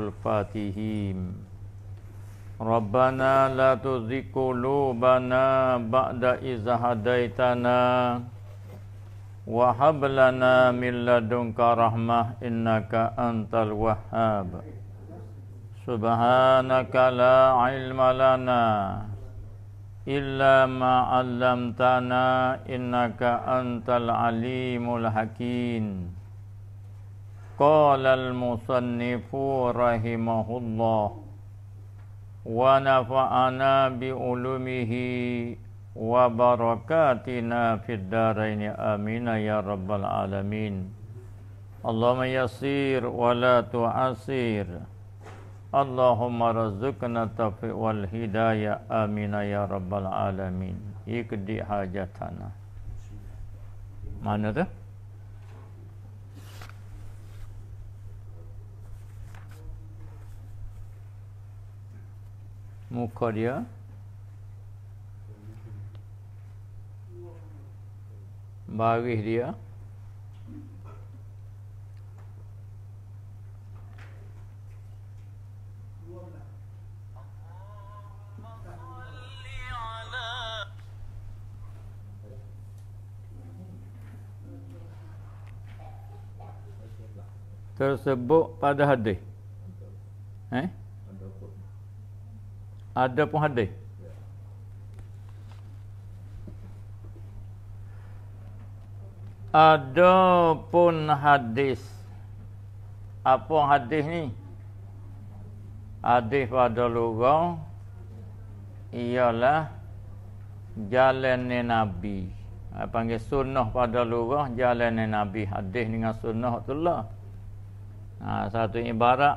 الفاتحين ربنا لا تزغ قلوبنا بعد إذ هديتنا وهب لنا من لدنك رحمة إنك أنت الوهاب سبحانك لا علم لنا إلا ما علمتنا إنك أنت العليم الحكيم قال المصنف رحمه الله ونفعنا بعلومه وبركاتنا في الدارين امين يا رب العالمين اللهم يسير ولا تعسير اللهم رزقنا التوفيق والهدايه امين يا رب العالمين يكدي حاجتنا معناته muka dia baris dia tersebut pada hadis eh ada pun hadis. Ada pun hadis. Apa hadis ni? Hadis pada lorong ialah jalan Nabi. Saya panggil sunnah pada lorong jalan Nabi. Hadis dengan sunnah tu lah. Ha, satu ibarat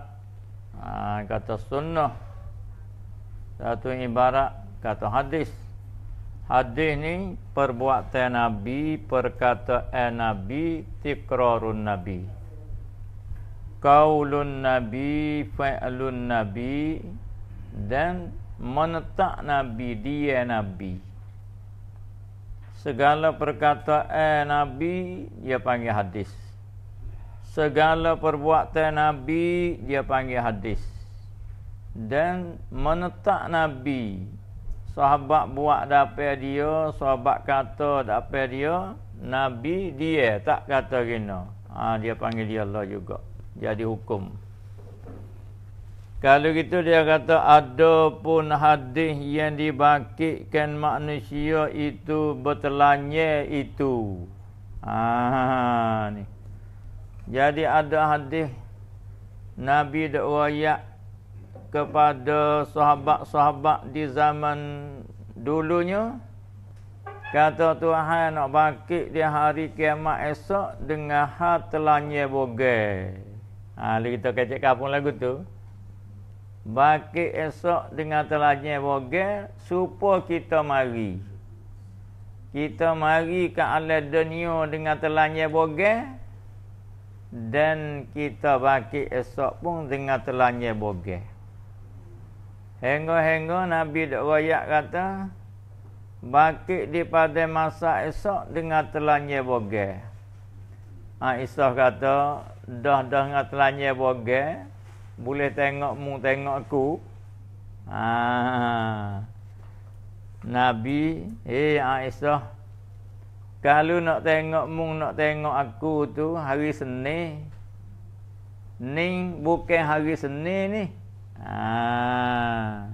ha, kata sunnah satu ibarat kata hadis hadis ni perbuatan nabi perkataan eh nabi tikrarun nabi kaulun nabi fa'lun nabi dan menetak nabi dia nabi segala perkataan eh nabi dia panggil hadis segala perbuatan nabi dia panggil hadis dan menetak Nabi. Sahabat buat dapai dia, sahabat kata dapai dia, Nabi dia tak kata gini. Ha, dia panggil dia Allah juga. Jadi hukum. Kalau gitu dia kata ada pun hadis yang dibakitkan manusia itu bertelanya itu. Ah ni. Jadi ada hadis Nabi dak kepada sahabat-sahabat di zaman dulunya kata Tuhan nak bakit di hari kiamat esok dengan hal telah nyeboge ha, kita kacik kapung lagu tu bakit esok dengan telah nyeboge supaya kita mari kita mari ke alam dunia dengan telah nyeboge dan kita bakit esok pun dengan telah nyeboge Hingga-hingga Nabi Dukwayak kata, Bakit di pada masa esok dengan telanya boge. Ha, Isah kata, dah dah dengan telanya boge, boleh tengok mu tengok aku. Ha. Nabi, eh hey, ha, Aisyah, kalau nak tengok mu nak tengok aku tu hari Senin. Ning bukan hari Senin ni. Ah.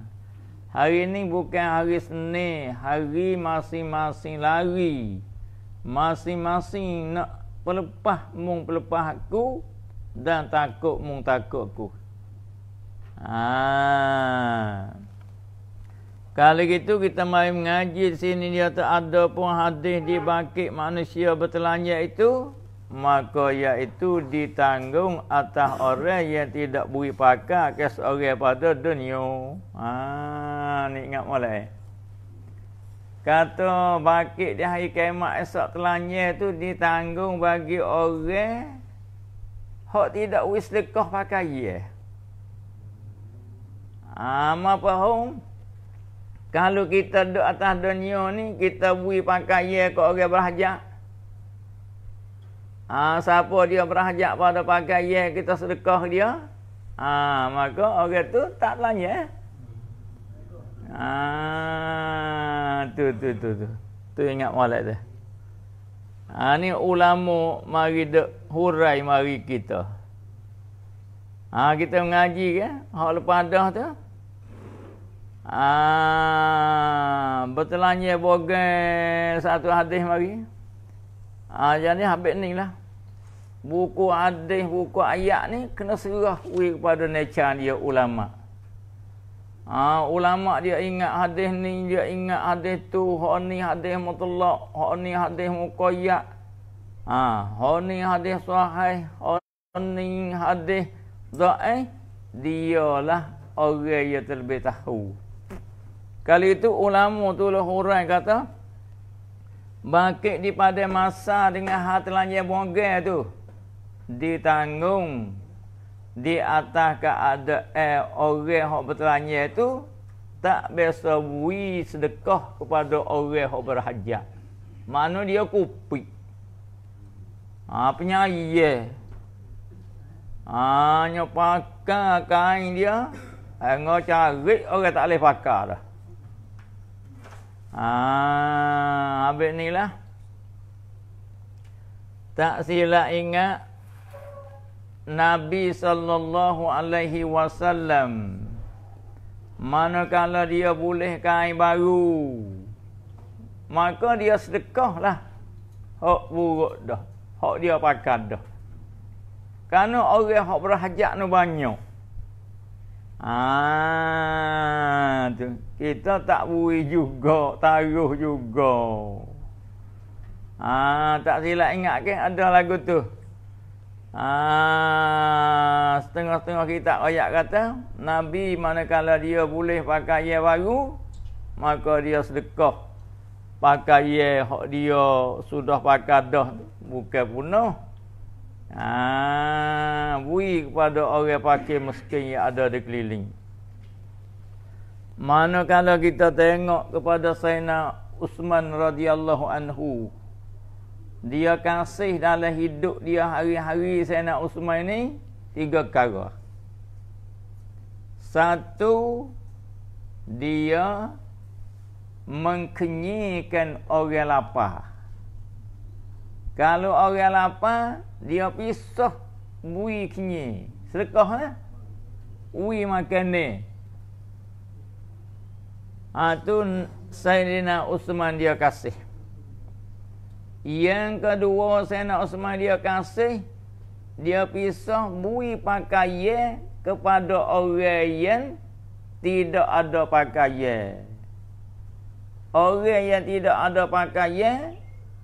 Hari ini bukan hari seni, hari masing-masing lari. Masing-masing nak pelepah mung pelepah aku dan takut mung takut aku. Ha. Ah. Kalau gitu kita mari mengaji sini dia tak ada pun hadis di bangkit manusia bertelanjang itu maka iaitu ditanggung atas orang yang tidak beri pakar ke seorang pada dunia. Ha, ni ingat mulai. Kata bakit di hari kiamat esok telanya tu ditanggung bagi orang hak tidak wis lekah pakai ye. Ha, apa hong? Kalau kita duduk atas dunia ni, kita beri pakai ye ke orang berhajak. Ha, siapa dia berhajat pada pakai ye kita sedekah dia. Ha, maka orang tu tak belanja. Eh? Ha, tu, tu, tu, tu. Tu ingat walet tu. Ha, ni ulama mari dek hurai mari kita. Ha, kita mengaji ke. Eh? Hak lepas dah tu. Ha, betulannya bogan satu hadis mari. Ha, jadi habis ni lah buku hadis buku ayat ni kena serah kepada nechan dia ulama ha, ulama dia ingat hadis ni dia ingat hadis tu hak ni hadis mutlak hak ni hadis muqayyad ha hak ni hadis sahih hak ni hadis dhaif dialah orang yang terlebih tahu kali itu ulama tu lah orang kata bangkit di pada masa dengan hati lanjir bongger tu ditanggung di atas keadaan eh, orang yang bertanya itu tak biasa bui sedekah kepada orang yang berhajat. Mana dia kupi. Ha, penyari je. Ha, hanya pakar kain dia. Hanya cari orang tak boleh pakar dah. Ha, habis ni lah. Tak silap ingat Nabi sallallahu alaihi wasallam manakala dia boleh kain baru maka dia sedekahlah hak buruk dah hak dia pakai dah kerana orang hak berhajat nu banyak ah tu kita tak buih juga taruh juga ah tak silap ingat ke ada lagu tu Ah, setengah-setengah kita ayat kata Nabi manakala dia boleh pakai yang baru maka dia sedekah pakai yang hak dia sudah pakai dah bukan punah ah bui kepada orang pakai miskin yang ada di keliling manakala kita tengok kepada Sayyidina Usman radhiyallahu anhu dia kasih dalam hidup dia hari-hari Sayyidina Uthman ini tiga perkara. Satu dia mengkenyikan orang lapar. Kalau orang lapar, dia pisah bui kenyi. Sedekah lah. Ha? Ui makan ni. Ha, tu Sayyidina Uthman dia kasih. Yang kedua saya nak Osman dia kasih dia pisah bui pakaian kepada orang yang tidak ada pakaian. Orang yang tidak ada pakaian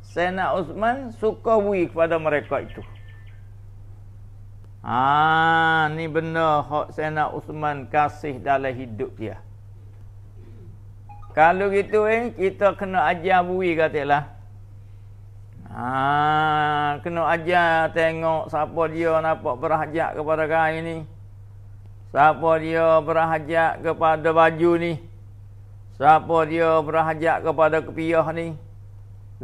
Sena Usman suka bui kepada mereka itu. Ah, ni benar hak Sena Usman kasih dalam hidup dia. Kalau gitu eh kita kena ajar bui katilah. Ha, kena ajar tengok siapa dia nampak berhajat kepada kain ni. Siapa dia berhajat kepada baju ni. Siapa dia berhajat kepada kepiah ni.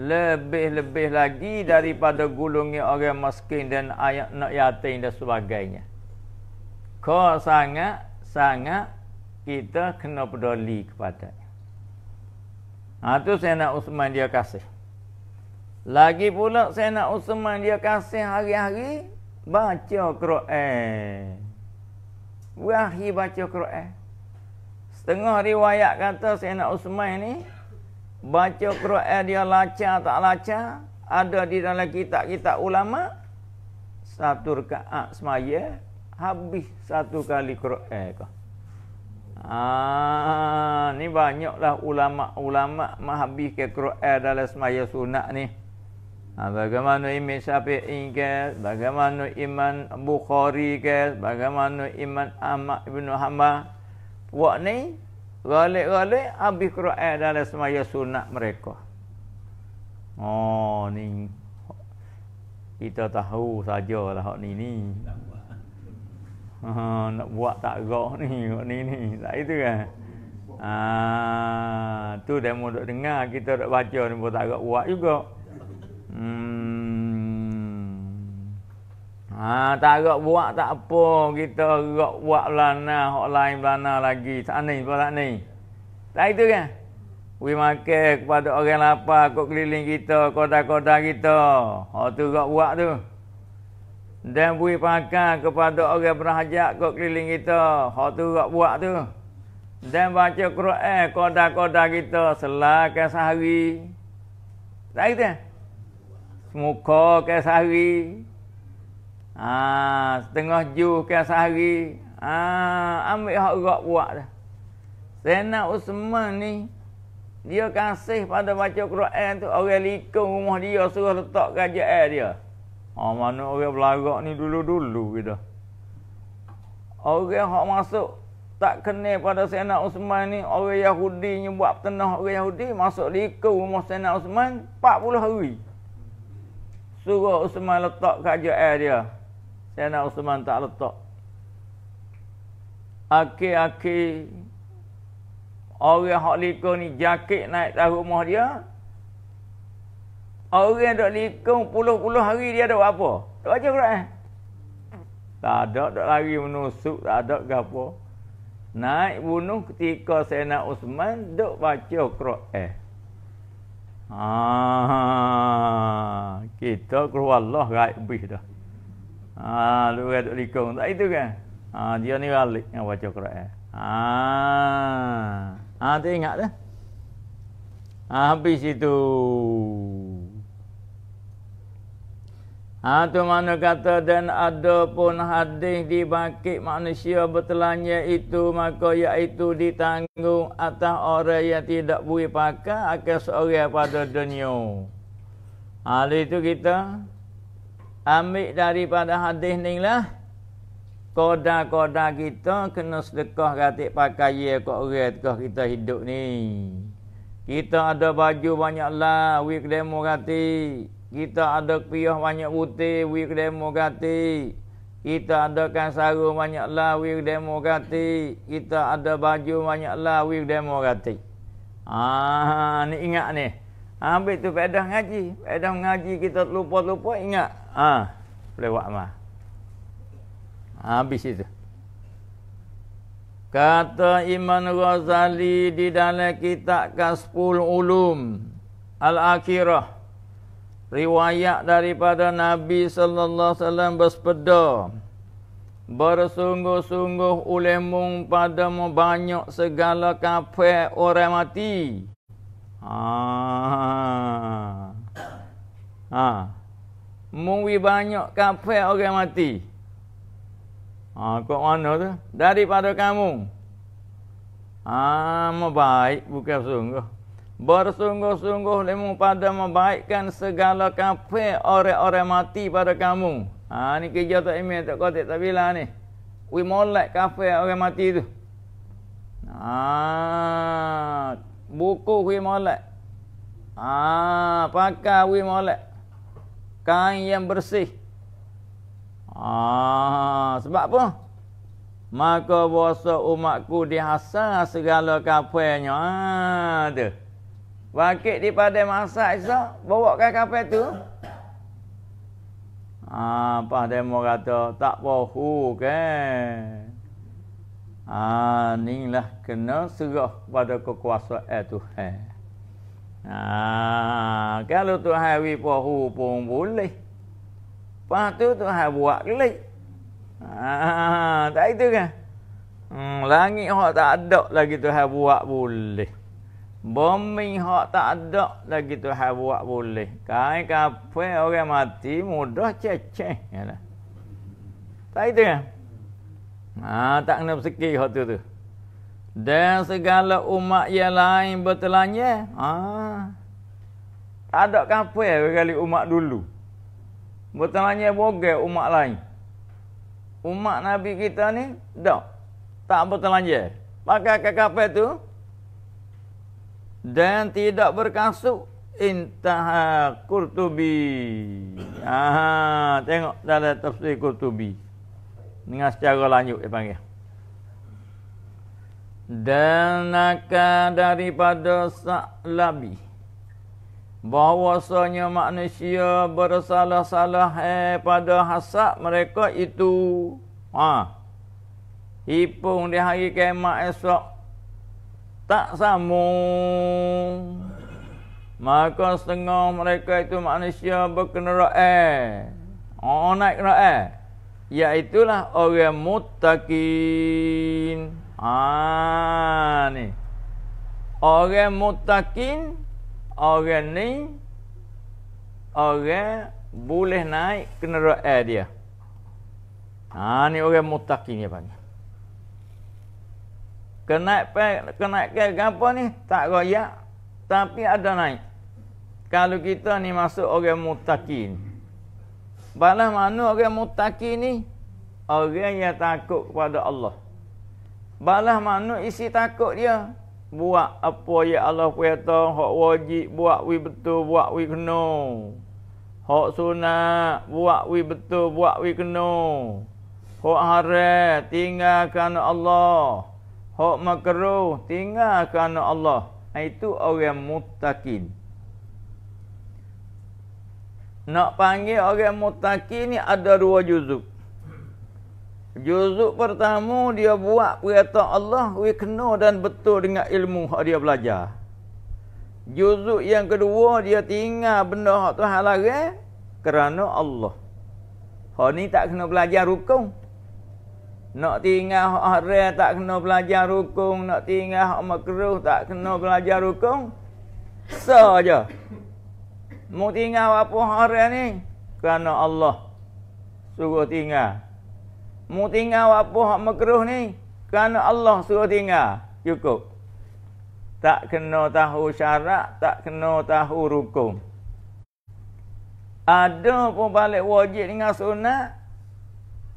Lebih-lebih lagi daripada gulungi orang miskin dan ayat nak yatim dan sebagainya. Kau sangat-sangat kita kena peduli kepadanya. Ah, ha, tu saya nak Usman dia kasih. Lagi pula saya nak Usman dia kasih hari-hari baca Quran. Wahyi baca Quran. Setengah riwayat kata saya nak Usman ni baca Quran dia laca tak laca ada di dalam kitab-kitab ulama satu rakaat semaya habis satu kali Quran ke. Ah, ha, ni banyaklah ulama-ulama mahabih ke Quran dalam semaya sunat ni. Ha, bagaimana iman Syafi'i ke, bagaimana iman Bukhari ke, bagaimana iman Ahmad bin Hanbal. Buat ni, galik-galik habis Quran dalam semaya sunat mereka. Oh, ni kita tahu sajalah hak ni ni. Ha, nak buat tak gerak ni, hak ni ni. Tak itu kan? Ah, tu dia mau dengar kita nak baca ni pun tak gerak buat juga. Hmm. Ha, tak rak buat tak apa. Kita rak buat belana. Hak lain belana lagi. Tak ni, apa tak ni? Tak itu kan? We makan kepada orang lapar. Kau keliling kita. Kota-kota kita. Hak tu rak buat tu. Dan we pakai kepada orang berhajat. Kau keliling kita. Hak tu rak buat tu. Dan baca Quran. Kota-kota kita. Selakan sehari. Tak itu kan? semuka ke sehari ha, setengah ju ke sehari ha, ambil hak rak buat dah Sena Usman ni dia kasih pada baca Quran tu orang likung rumah dia suruh letak kerajaan dia ha, mana orang belagak ni dulu-dulu kita orang hak masuk tak kena pada Sena Usman ni orang Yahudi ni buat tenah orang Yahudi masuk likung rumah Sena Usman 40 hari Suruh Usman letak kajian dia. Saya nak Usman tak letak. Aki-aki, Orang yang liku ni jakit naik ke rumah dia. Orang yang duduk liku puluh-puluh hari dia ada apa? Tak baca kurang eh? Tak ada, tak lari menusuk, tak ada ke apa. Naik bunuh ketika saya nak Usman duduk baca kurang eh. Ah, kita keluar Allah gaib bih dah. Ah, lu kata likung tak itu kan? Ah, dia ni balik yang baca Quran. Ah, ah, tu ingat dah. Ah, habis itu. Ha tu mana kata dan ada pun hadis dibakit manusia bertelanya itu maka iaitu ditanggung atas orang yang tidak boleh pakai akan seorang pada dunia. Ha itu kita ambil daripada hadis ni lah. Koda-koda kita kena sedekah katik pakai ya kok orang kok kita hidup ni. Kita ada baju banyaklah, wik demo kita ada piah banyak putih, wik demo gati. Kita adakan sarung banyak lah, wik demo gati. Kita ada baju banyak lah, wik demo gati. Ah, ni ingat ni. Ambil tu pedang ngaji. Pedang ngaji kita lupa-lupa ingat. Ah, boleh buat mah. Habis itu. Kata Imam Ghazali di dalam kitab Kasful Ulum Al-Akhirah riwayat daripada Nabi sallallahu alaihi wasallam bersepeda bersungguh-sungguh oleh mung pada banyak segala kafe orang mati. Ha. Ha. Mung banyak kafe orang mati. Ha, kok mana tu? Daripada kamu. Ha, mau baik bukan sungguh. Bersungguh-sungguh lemu pada membaikkan segala kafe orang-orang mati pada kamu. Ha ni kerja tak email tak kau tak bila ni. We molek kafe orang mati tu. Ha buku we molek. Ha pakai we molek. Kain yang bersih. Ha sebab apa? Maka bahasa umatku dihasar segala kafenya. Ha tu. Bangkit di pada masa esok, bawa kan kapal tu. Ah, ha, apa demo kata, tak pohu ke. Kan? Ah, ha, ni lah kena serah pada kekuasaan he, Ah, ha, kalau Tuhan wi pohu pun boleh. Pas tu Tuhan buat kelik. Ah, tak itu kan. Hmm, langit hok tak ada lagi Tuhan buat boleh. Bumi hak tak ada lagi Tuhan buat boleh. Kain kapal orang mati mudah ceceh. Yalah. Tak itu kan? Ha, tak kena bersikir hak tu tu. Dan segala umat yang lain bertelanya. Ha. Tak ada kapal kali umat dulu. Bertelanya bogey umat lain. Umat Nabi kita ni tak. Tak bertelanya. Pakai kapal tu dan tidak berkasut intaha qurtubi ah tengok dalam tafsir qurtubi dengan secara lanjut dia panggil dan daripada sa'labi bahwasanya manusia bersalah-salah eh, pada hasad mereka itu ha hipung di hari kiamat esok tak sambung. Maka setengah mereka itu manusia berkenera'e. Oh, naik kenera'e. Iaitulah orang mutakin. Ah, ha, ni. Orang mutakin, orang ni, orang boleh naik kenera'e dia. Ah, ni orang mutakin dia panggil kenaik kenaik ke apa ni tak royak tapi ada naik kalau kita ni masuk orang mutakin balah mana orang mutakin ni orang yang takut kepada Allah balah mana isi takut dia buat apa ya Allah kata hak wajib buat wi betul buat wi kena hak sunat buat wi betul buat wi kena hak haram tinggalkan Allah Hak makruh tinggal kerana Allah. Ha, itu orang mutakin. Nak panggil orang mutakin ni ada dua juzuk. Juzuk pertama dia buat perintah Allah. We kena dan betul dengan ilmu yang dia belajar. Juzuk yang kedua dia tinggal benda yang Tuhan larang kerana Allah. Hak ni tak kena belajar rukun. Nak tinggal orang tak kena belajar rukun. Nak tinggal orang makruh tak kena belajar rukun. So je. Mau tinggal apa orang ni? Kerana Allah suruh tinggal. Mau tinggal apa orang makruh ni? Kerana Allah suruh tinggal. Cukup. Tak kena tahu syarat, tak kena tahu rukun. Ada pun balik wajib dengan sunat.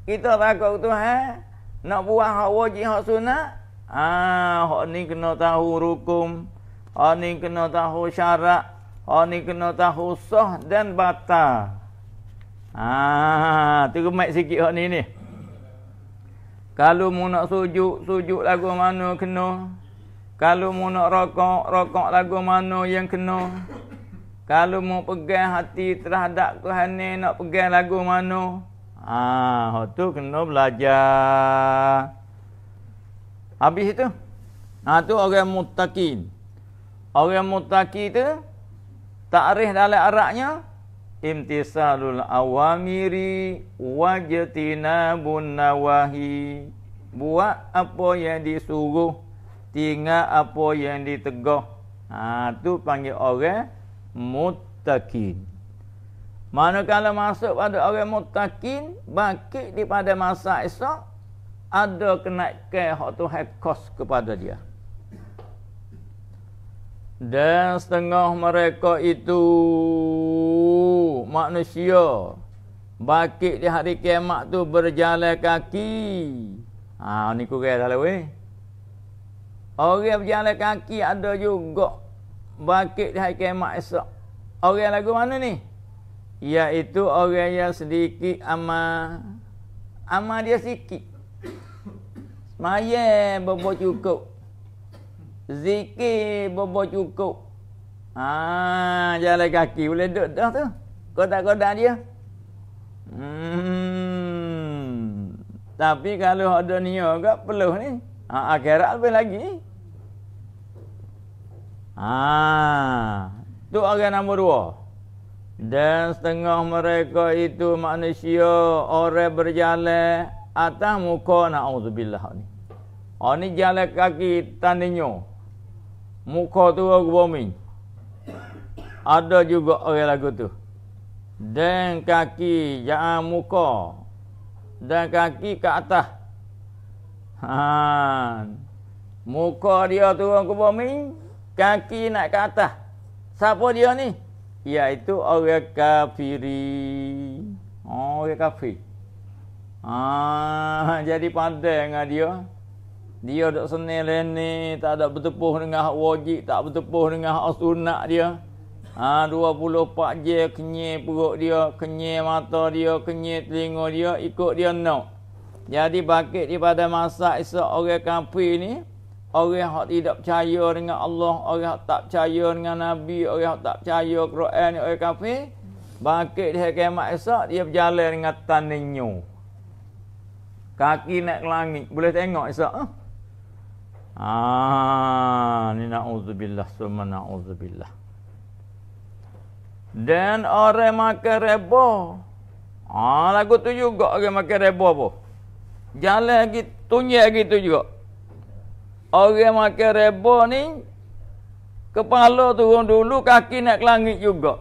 Kita takut Tuhan. Nak buat hak wajib hak sunat? Ah, hak ni kena tahu rukum. Hak ni kena tahu syarat. Hak ni kena tahu sah dan bata. Ah, ha, tu kemat sikit hak ni ni. Kalau mu nak sujud, sujud lagu mana kena? Kalau mu nak rokok, rokok lagu mana yang kena? Kalau mu pegang hati terhadap Tuhan ni nak pegang lagu mana? Ah, ha, tu kena belajar. Habis itu. Ha ah, tu orang muttaqin. Orang muttaqi tu takrif dalam Arabnya imtisalul awamiri wajtinabun bunawahi Buat apa yang disuruh, tinggal apa yang ditegah. Ha tu panggil orang muttaqin. Manakala masuk pada orang mutakin baki di pada masa esok Ada kenaikan Hak tu hekos kepada dia Dan setengah mereka itu Manusia baki di hari kiamat tu Berjalan kaki Ah ni kurai dah lewe? Lah, orang berjalan kaki ada juga baki di hari kiamat esok Orang lagu mana ni? iaitu orang yang sedikit amal amal dia sedikit semayan bobo cukup zikir bobo cukup ah jalan kaki boleh duduk dah tu kotak-kotak dia hmm tapi kalau ada niat agak perlu ni ha, akhirat lebih lagi ah tu orang nombor dua dan setengah mereka itu manusia orang berjalan atas muka na'udzubillah ni. Ini oh, jalan kaki tandinya. Muka tu aku bumi. Ada juga orang lagu tu. Dan kaki jangan muka. Dan kaki ke atas. Han. Muka dia tu aku bumi, kaki naik ke atas. Siapa dia ni? iaitu orang kafiri orang oh, kafir ah jadi pandai dengan dia dia tak senil lene tak ada bertepuh dengan hak wajib tak bertepuh dengan hak sunat dia ah ha, 24 je kenyir perut dia kenyir mata dia kenyir telinga dia ikut dia nak jadi bakit daripada masa esok orang kafir ni orang yang tidak percaya dengan Allah, orang yang tak percaya dengan Nabi, orang yang tak percaya Quran, orang kafir, bangkit di kiamat esok, dia berjalan dengan taninya. Kaki naik ke langit. Boleh tengok esok? Ah, ha? ni na'udzubillah, semua na'udzubillah. Dan orang makan reba. Ha, ah, lagu tu juga orang makan reba apa? Jalan lagi, tunjuk lagi tu juga. Orang makan reba ni kepala turun dulu kaki nak ke langit juga.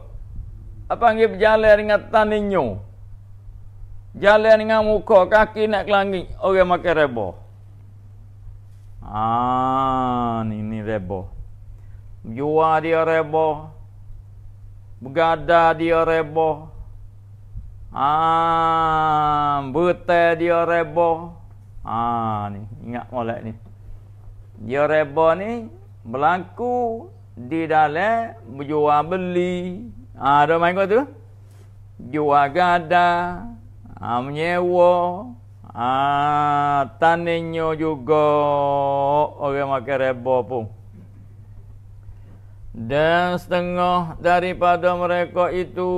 Apa panggil berjalan dengan taninyo. Jalan dengan muka kaki nak ke langit orang makan reba. Ah, ini ni reba. Jual dia reba. Begada dia reba. Ah, buta dia reba. Ah, ni ingat molek ni dia reba ni berlaku di dalam jual beli. Ha, ada main kau tu? Jual gada, ha, menyewa, ha, taninya juga orang makan reba pun. Dan setengah daripada mereka itu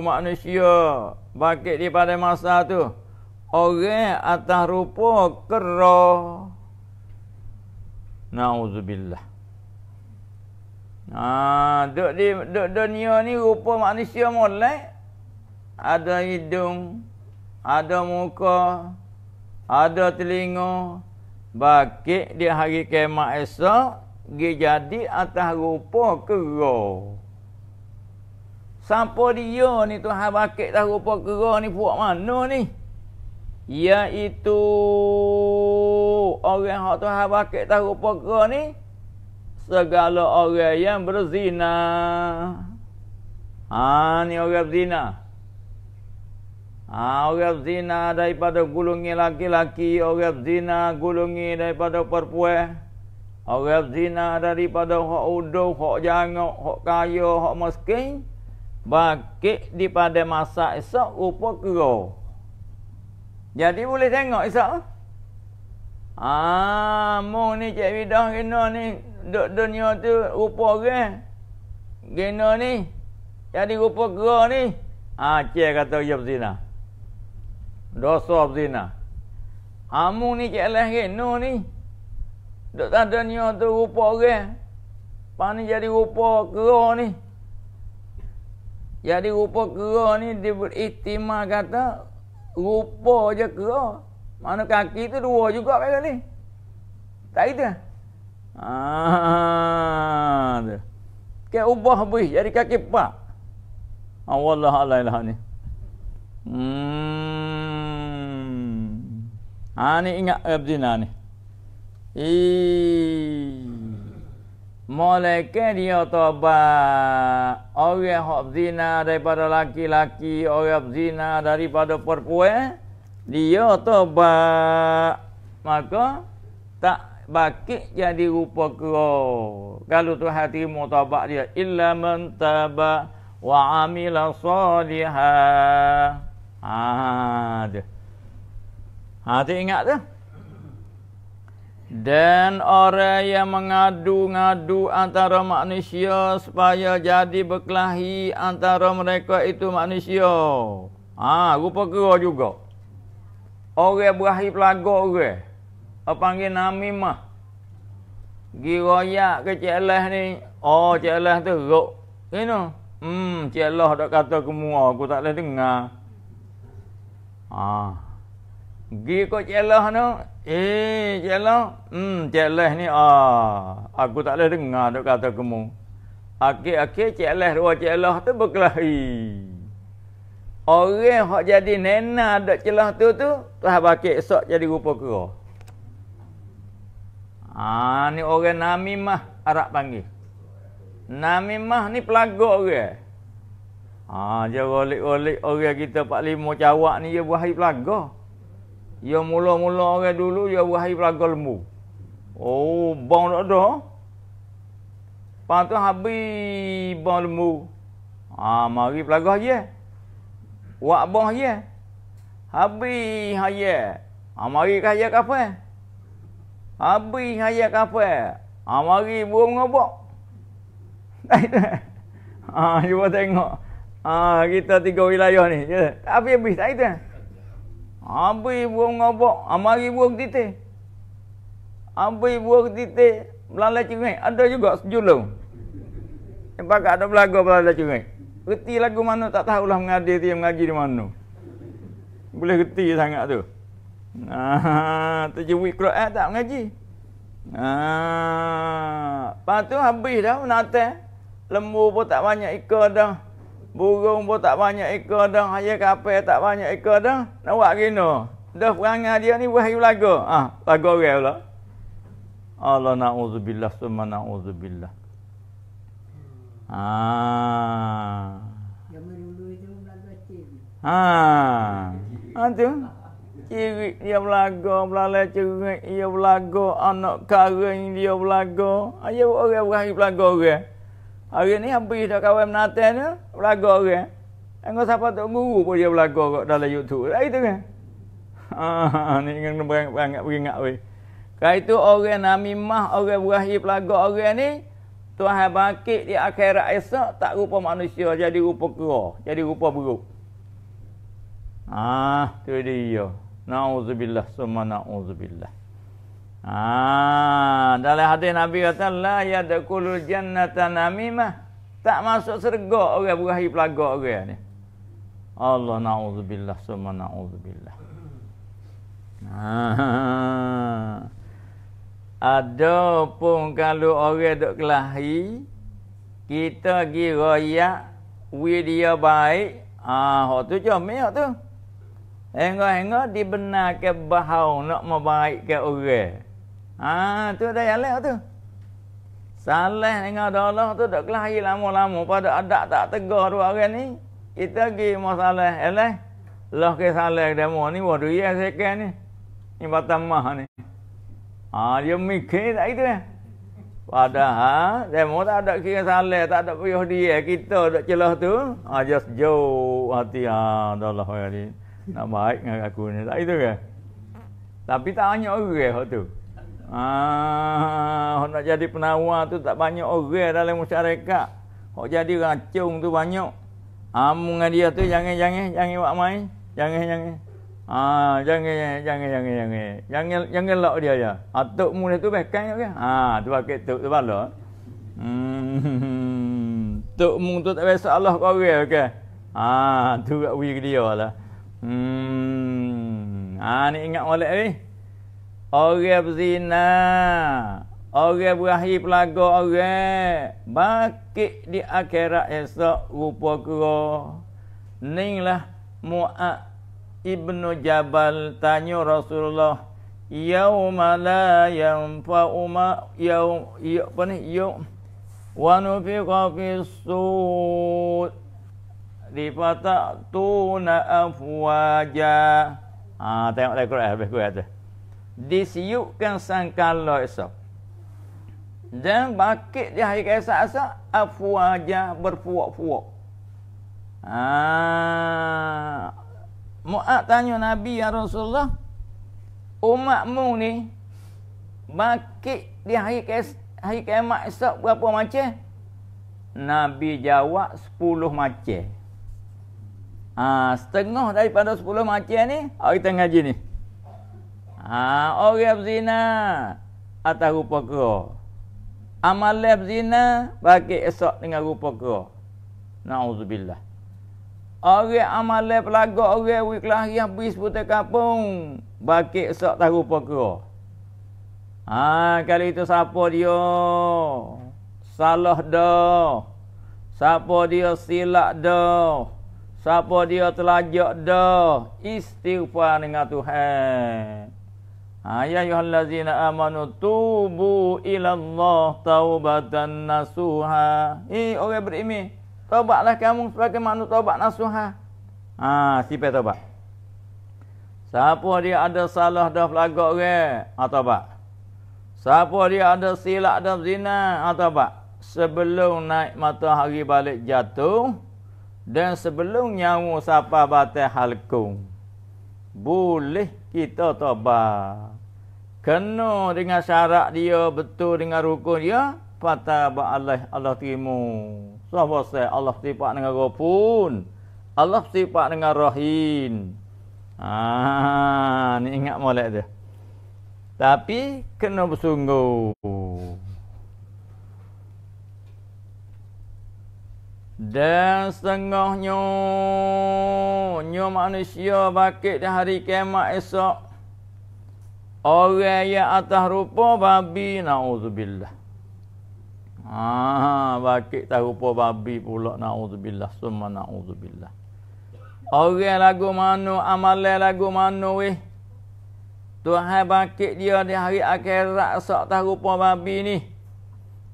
manusia bakit daripada masa tu orang atas rupa kerah Nauzubillah. Ah, duk di duk dunia ni rupa manusia molek. Ada hidung, ada muka, ada telinga. Bakik di hari kiamat esok gi jadi atas rupa kera. Sampo dia ni Tuhan bakik atas rupa kera ni buat mana ni? iaitu orang yang Tuhan bakit tahu pokok ni segala orang yang berzina ha ni orang berzina ha orang berzina daripada gulungi laki-laki orang berzina gulungi daripada perempuan orang berzina daripada hak udung hak jangok hak kaya hak miskin bakit di masa esok upokro jadi boleh tengok esok. Ah, mong ni Cik Bidah kena ni duk dunia tu rupa orang. Gena ni. Jadi rupa gera ni. Ah, Cik kata ya bzina. Dosa bzina. Amu ah, ni Cik Alah kena ni. Duk tak dunia tu rupa orang. Pani jadi rupa gera ni. Jadi rupa gera ni dia istimah kata rupa je kera. Mana kaki tu dua juga pada ni. Tak kira. Ha. Ke ubah buih jadi kaki empat. Ha, Allah Allah lah ni. Hmm. Ha ni ingat Abdina ni. Ih. Malaikat dia tobat. Orang hak zina daripada laki-laki, orang zina daripada perempuan, dia tobat. Maka tak bakik jadi rupa kera. Kalau tu hati tobat dia, illa mentaba wa amila salihah. Ah, ha, tu. Ha, tu ingat tu? Dan orang yang mengadu-ngadu antara manusia supaya jadi berkelahi antara mereka itu manusia. Ah, ha, rupa kera juga. Orang berahi pelagak orang. Apa panggil namimah. Gi royak ke Cik Alah ni. Oh, Cik Alah tu rok. Ini, know? Hmm, Cik Alah dah kata kemua. Aku tak boleh dengar. Ah. Gi ke celah tu. Eh, celah. Hmm, celah ni. Ah, aku tak boleh dengar tu kata kamu. Akhir-akhir celah dua celah tu berkelahi. Orang yang jadi nena ada celah tu tu. Telah pakai esok jadi rupa kera. Ah, ni orang namimah Arab panggil. Namimah ni pelagak orang. Ah, ha, dia rolik-rolik orang kita 45 cawak ni dia buah hari pelagak. Ya mula-mula orang dulu ya wahai belaga lembu. Oh, bang tak ada. Pang tu habis bang lembu. Ah, ha, mari belaga haji. Wak bang haji. Habis haji. Ah, ha, mari ke haji kafe. Habis haji kafe. Ah, ha, mari burung ngobok. ah, cuba tengok. Ah, kita tiga wilayah ni. Tapi ya, habis tak itu. Habis buang ngabak, amari buang titik. Habis buang titik, melalai cerai. Ada juga sejulung. Sebab ada belaga melalai cerai. Reti lagu mana tak tahu lah mengadil dia mengaji di mana. Boleh reti sangat tu. Nah, terjewik Quran tak mengaji. Nah, lepas tu habis dah menatai. Lembu pun tak banyak ikan dah. Burung pun tak banyak ekor dah. Hayat kapal tak banyak ekor dah. Nak buat gini. Dah perangai dia ni wahyu lagu. Ah, ha, lagu orang pula. Allah na'udzubillah summa na'udzubillah. Ah. Ha. Ah. Ha. Antu. Ha, Ciri dia belaga, belalai cerai, dia belaga, anak kering dia belaga. Ayah orang-orang yang belaga orang. Hari ni habis dah kawan menatan ni, berlagak orang. Kan? Engkau siapa tu guru pun dia berlagak kat dalam YouTube. Dah tu kan. Ah, ni yang berangkat berangkat beringat weh. Kalau itu orang namimah, orang berahir pelagak orang ni, Tuhan habakik di akhirat esok, tak rupa manusia, jadi rupa kera, jadi rupa buruk. Ah, tu dia. Na'udzubillah, summa na'udzubillah. Ah, dalam hadis Nabi kata la yadkhulul jannata namimah. Tak masuk surga orang berahi pelagak orang ni. Allah nauzubillah summa nauzubillah. Ah. Adapun kalau orang dok kelahi kita gi royak wi dia baik ah hok tu je meok tu. Engga-engga dibenarkan bahau nak membaikkan orang. Haa, tu ada yang lain tu. Salah dengan Allah tu tak kelahi lama-lama pada adat tak tegah dua orang ni. Kita pergi masalah. Eh lah, ke salah demo ni, waduh ya sekian ni. Ni batang mah ni. Haa, dia mikir tak itu ya. Eh? Padahal demo tak ada kira salah, tak ada puyuh dia. Kita ada celah tu, aja ha, jauh hati. Haa, Allah ya ni. Nak baik dengan aku ni. Tak itu ke? Tapi tak banyak orang tu. Ah, nak jadi penawar tu tak banyak orang dalam masyarakat. Hok jadi racung tu banyak. Amung ah, dia tu jangan-jangan jangan buat main. Jangan-jangan. Ah, jangan jangan jangan jangan. Jangan jangan, jangan lok dia ya. Atuk ah, mulai tu bekan ke? Ha, ah, tu pakai tu tu bala. Hmm. Tok tu tak biasa Allah kau ke? Okay. Ha, tu kat wi dia lah. Hmm. Ah, ni ingat wallet eh? orang berzina orang berahi pelaga orang bakik di akhirat esok rupa kira ninglah mu'a ibnu jabal tanya rasulullah yauma la yanfa umma yaum ya, apa ni yaum wa nufiqa di patak tu na afwaja ah tengok lekor habis kuat tu Disiukkan sangkala esok. Dan bakit di hari kesak esok, afuaja berfuak-fuak. Ha. Mu'ad tanya Nabi ya Rasulullah, umatmu ni, bakit di hari kesak, hari kemak esok berapa macam? Nabi jawab sepuluh macam. Ha, setengah daripada sepuluh macam ni, hari tengah jenis. Ha, orang zina atas rupa kera. Amal zina bagi esok dengan rupa kera. Nauzubillah. Orang amal pelagak orang wik lahir habis putih kapung. Bagi esok tak rupa kera. Ha, kali itu siapa dia? Salah dah. Siapa dia silak dah. Siapa dia telajak dah. Istighfar dengan Tuhan. Ha, ya ayyuhallazina amanu tubu ilallah taubatan nasuha. Eh orang beriman, taubatlah kamu sebagai manut taubat nasuha. Ha siapa taubat? Siapa dia ada salah dah pelagak orang? Ha taubat. Siapa dia ada silap dah zina? atau ha, taubat. Sebelum naik matahari balik jatuh dan sebelum nyawa siapa batal halkung, Boleh kita tobat. Kena dengan syarat dia, betul dengan rukun dia, patah ba'alaih Allah timu, Sahabat so, saya, Allah sifat dengan rupun. Allah sifat dengan rahim. Ah, ha, ni ingat molek dia. Tapi, kena bersungguh. dan setengahnya nyo manusia bakit di hari kiamat esok orang yang atas rupa babi naudzubillah ah bakit tak rupa babi pula naudzubillah summa naudzubillah orang lagu mana amal lagu mana weh Tuhan bakit dia di hari akhirat sok tak rupa babi ni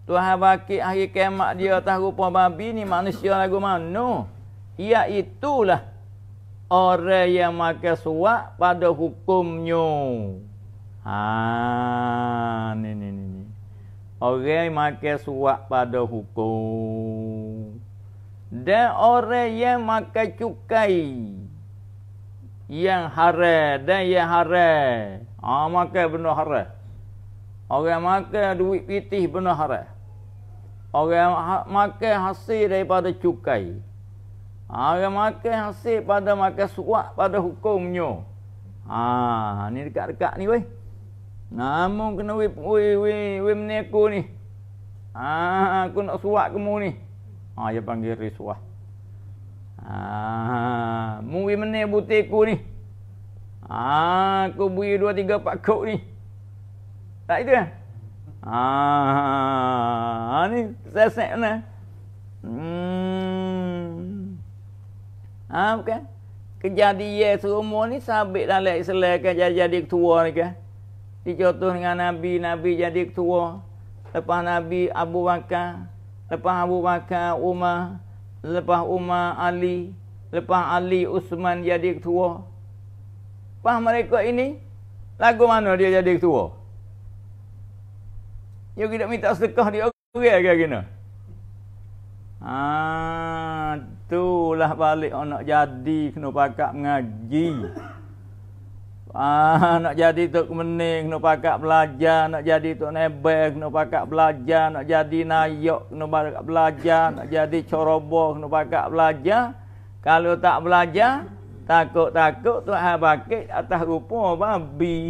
Tuhan bakit hari kemak dia atas rupa babi ni manusia lagu mana? Iaitulah orang yang makan suak pada hukumnya. Ha ni ni ni. ni. Orang makan suak pada hukum. Dan orang yang makan cukai yang haram dan yang haram. Ha makan benda haram. Orang makan duit pitih benda haram orang ha, makan hasil daripada cukai. Ha, orang makan hasil pada makan suap pada hukumnya. Ha, ni dekat-dekat ni weh. Namun kena weh weh weh we, we aku ni. Ha, aku nak suap kamu ni. Ha, dia panggil risuah. Ha, mu weh menek butik aku ni. Ha, aku beri dua, tiga, empat kok ni. Tak itu kan? Ah, ni sesek ni. Hmm. Haa, ah, bukan? Kejadian serumur ni sabit dalam Islam kan jadi, jadi ketua ni kan? Dicotoh dengan Nabi, Nabi jadi ketua. Lepas Nabi Abu Bakar. Lepas Abu Bakar Umar. Lepas Umar Ali. Lepas Ali Usman jadi ketua. Lepas mereka ini, lagu mana dia jadi ketua? Dia kena minta sedekah dia orang ke kena. Ha, itulah balik orang nak jadi kena pakak mengaji. Ah, nak jadi tok mening kena pakak belajar, nak jadi tok nebel kena pakak belajar, nak jadi nayok kena pakak belajar, nak jadi coroboh, kena pakak belajar. Kalau tak belajar, takut-takut tu habakik atas rupa babi.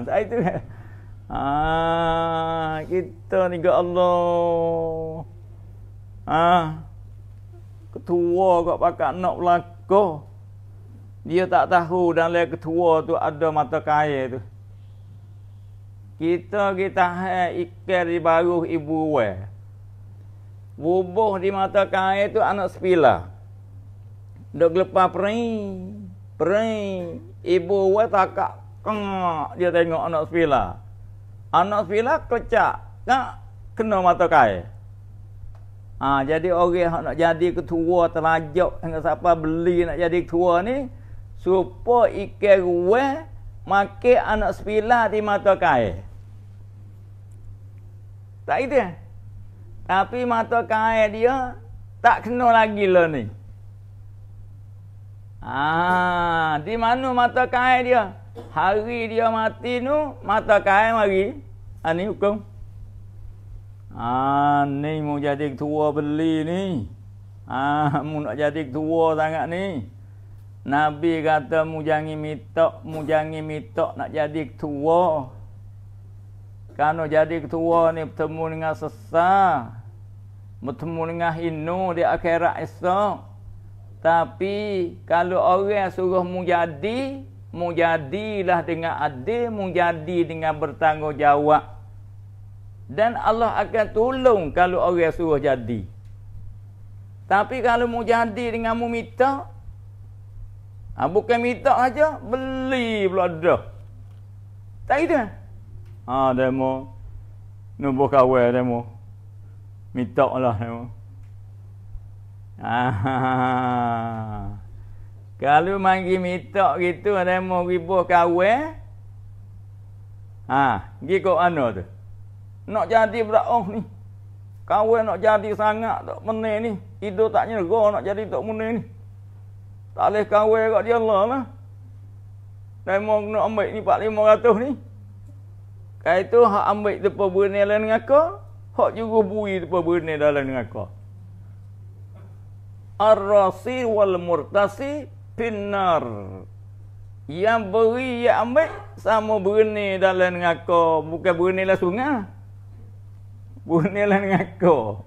Tak itu kan. Ha, kita ni ke Allah. Ha, ketua kau pakat nak berlaku. Dia tak tahu dan dalam ketua tu ada mata kaya tu. Kita kita ikan di baru ibu we. Bubuh di mata kaya tu anak sepila. Dok lepas perih. Perih. Ibu we takak Kengok dia tengok anak sepila. Anak sepila kecak. Nak kena mata kai. Ha, jadi orang nak jadi ketua terlajak dengan siapa beli nak jadi ketua ni. Supo ikir gue maki anak sepila di mata kai. Tak itu ya? Tapi mata kai dia tak kena lagi lah ni. Ah, di mana mata kai dia? hari dia mati tu mata kain mari ani ah, hukum ah ni mau jadi tua beli ni ah mu nak jadi tua sangat ni nabi kata mu jangan minta mu jangan minta nak jadi tua kerana jadi ketua ni bertemu dengan sesat. Bertemu dengan inu di akhirat esok. Tapi kalau orang suruh mu jadi, Mujadilah dengan adil, mujadi dengan bertanggungjawab. Dan Allah akan tolong kalau orang suruh jadi. Tapi kalau mu jadi dengan mu minta, ha, bukan minta aja, beli pula dah. Tak kira. Ha, demo. Nombor kawal demo. Minta lah demo. Ha, ha, ha, ha. Kalau mari minta gitu ada mau ribuh kawin. Ha, gi kok ana tu. Nak jadi budak oh ni. Kawin nak jadi sangat tok meneh ni. Hidup tak nyerga nak jadi tok meneh ni. Tak leh kawin kat dia Allah lah. Dan mau nak ambil ni 4500 ni. Kau itu hak ambil depa bunyi lain dengan kau, hak juga bui depa bunyi dalam dengan kau. Ar-rasi wal murtasi finnar yang beri yang ambil sama berni dalam dengan kau bukan berni dalam sungai berni dalam dengan kau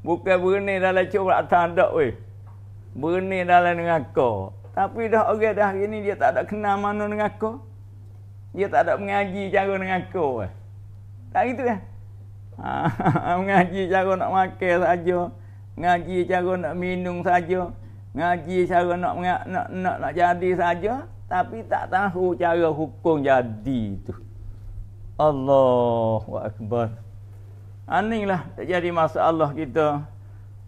bukan berni dalam cuba tak ada weh berni dalam dengan kau tapi dah orang okay, dah ini dia tak ada kenal mana dengan kau dia tak ada mengaji cara dengan kau weh tak gitu ya mengaji cara nak makan saja mengaji cara nak minum saja ngaji cara nak nak nak, nak, nak jadi saja tapi tak tahu cara hukum jadi tu Allahu akbar anilah jadi masalah kita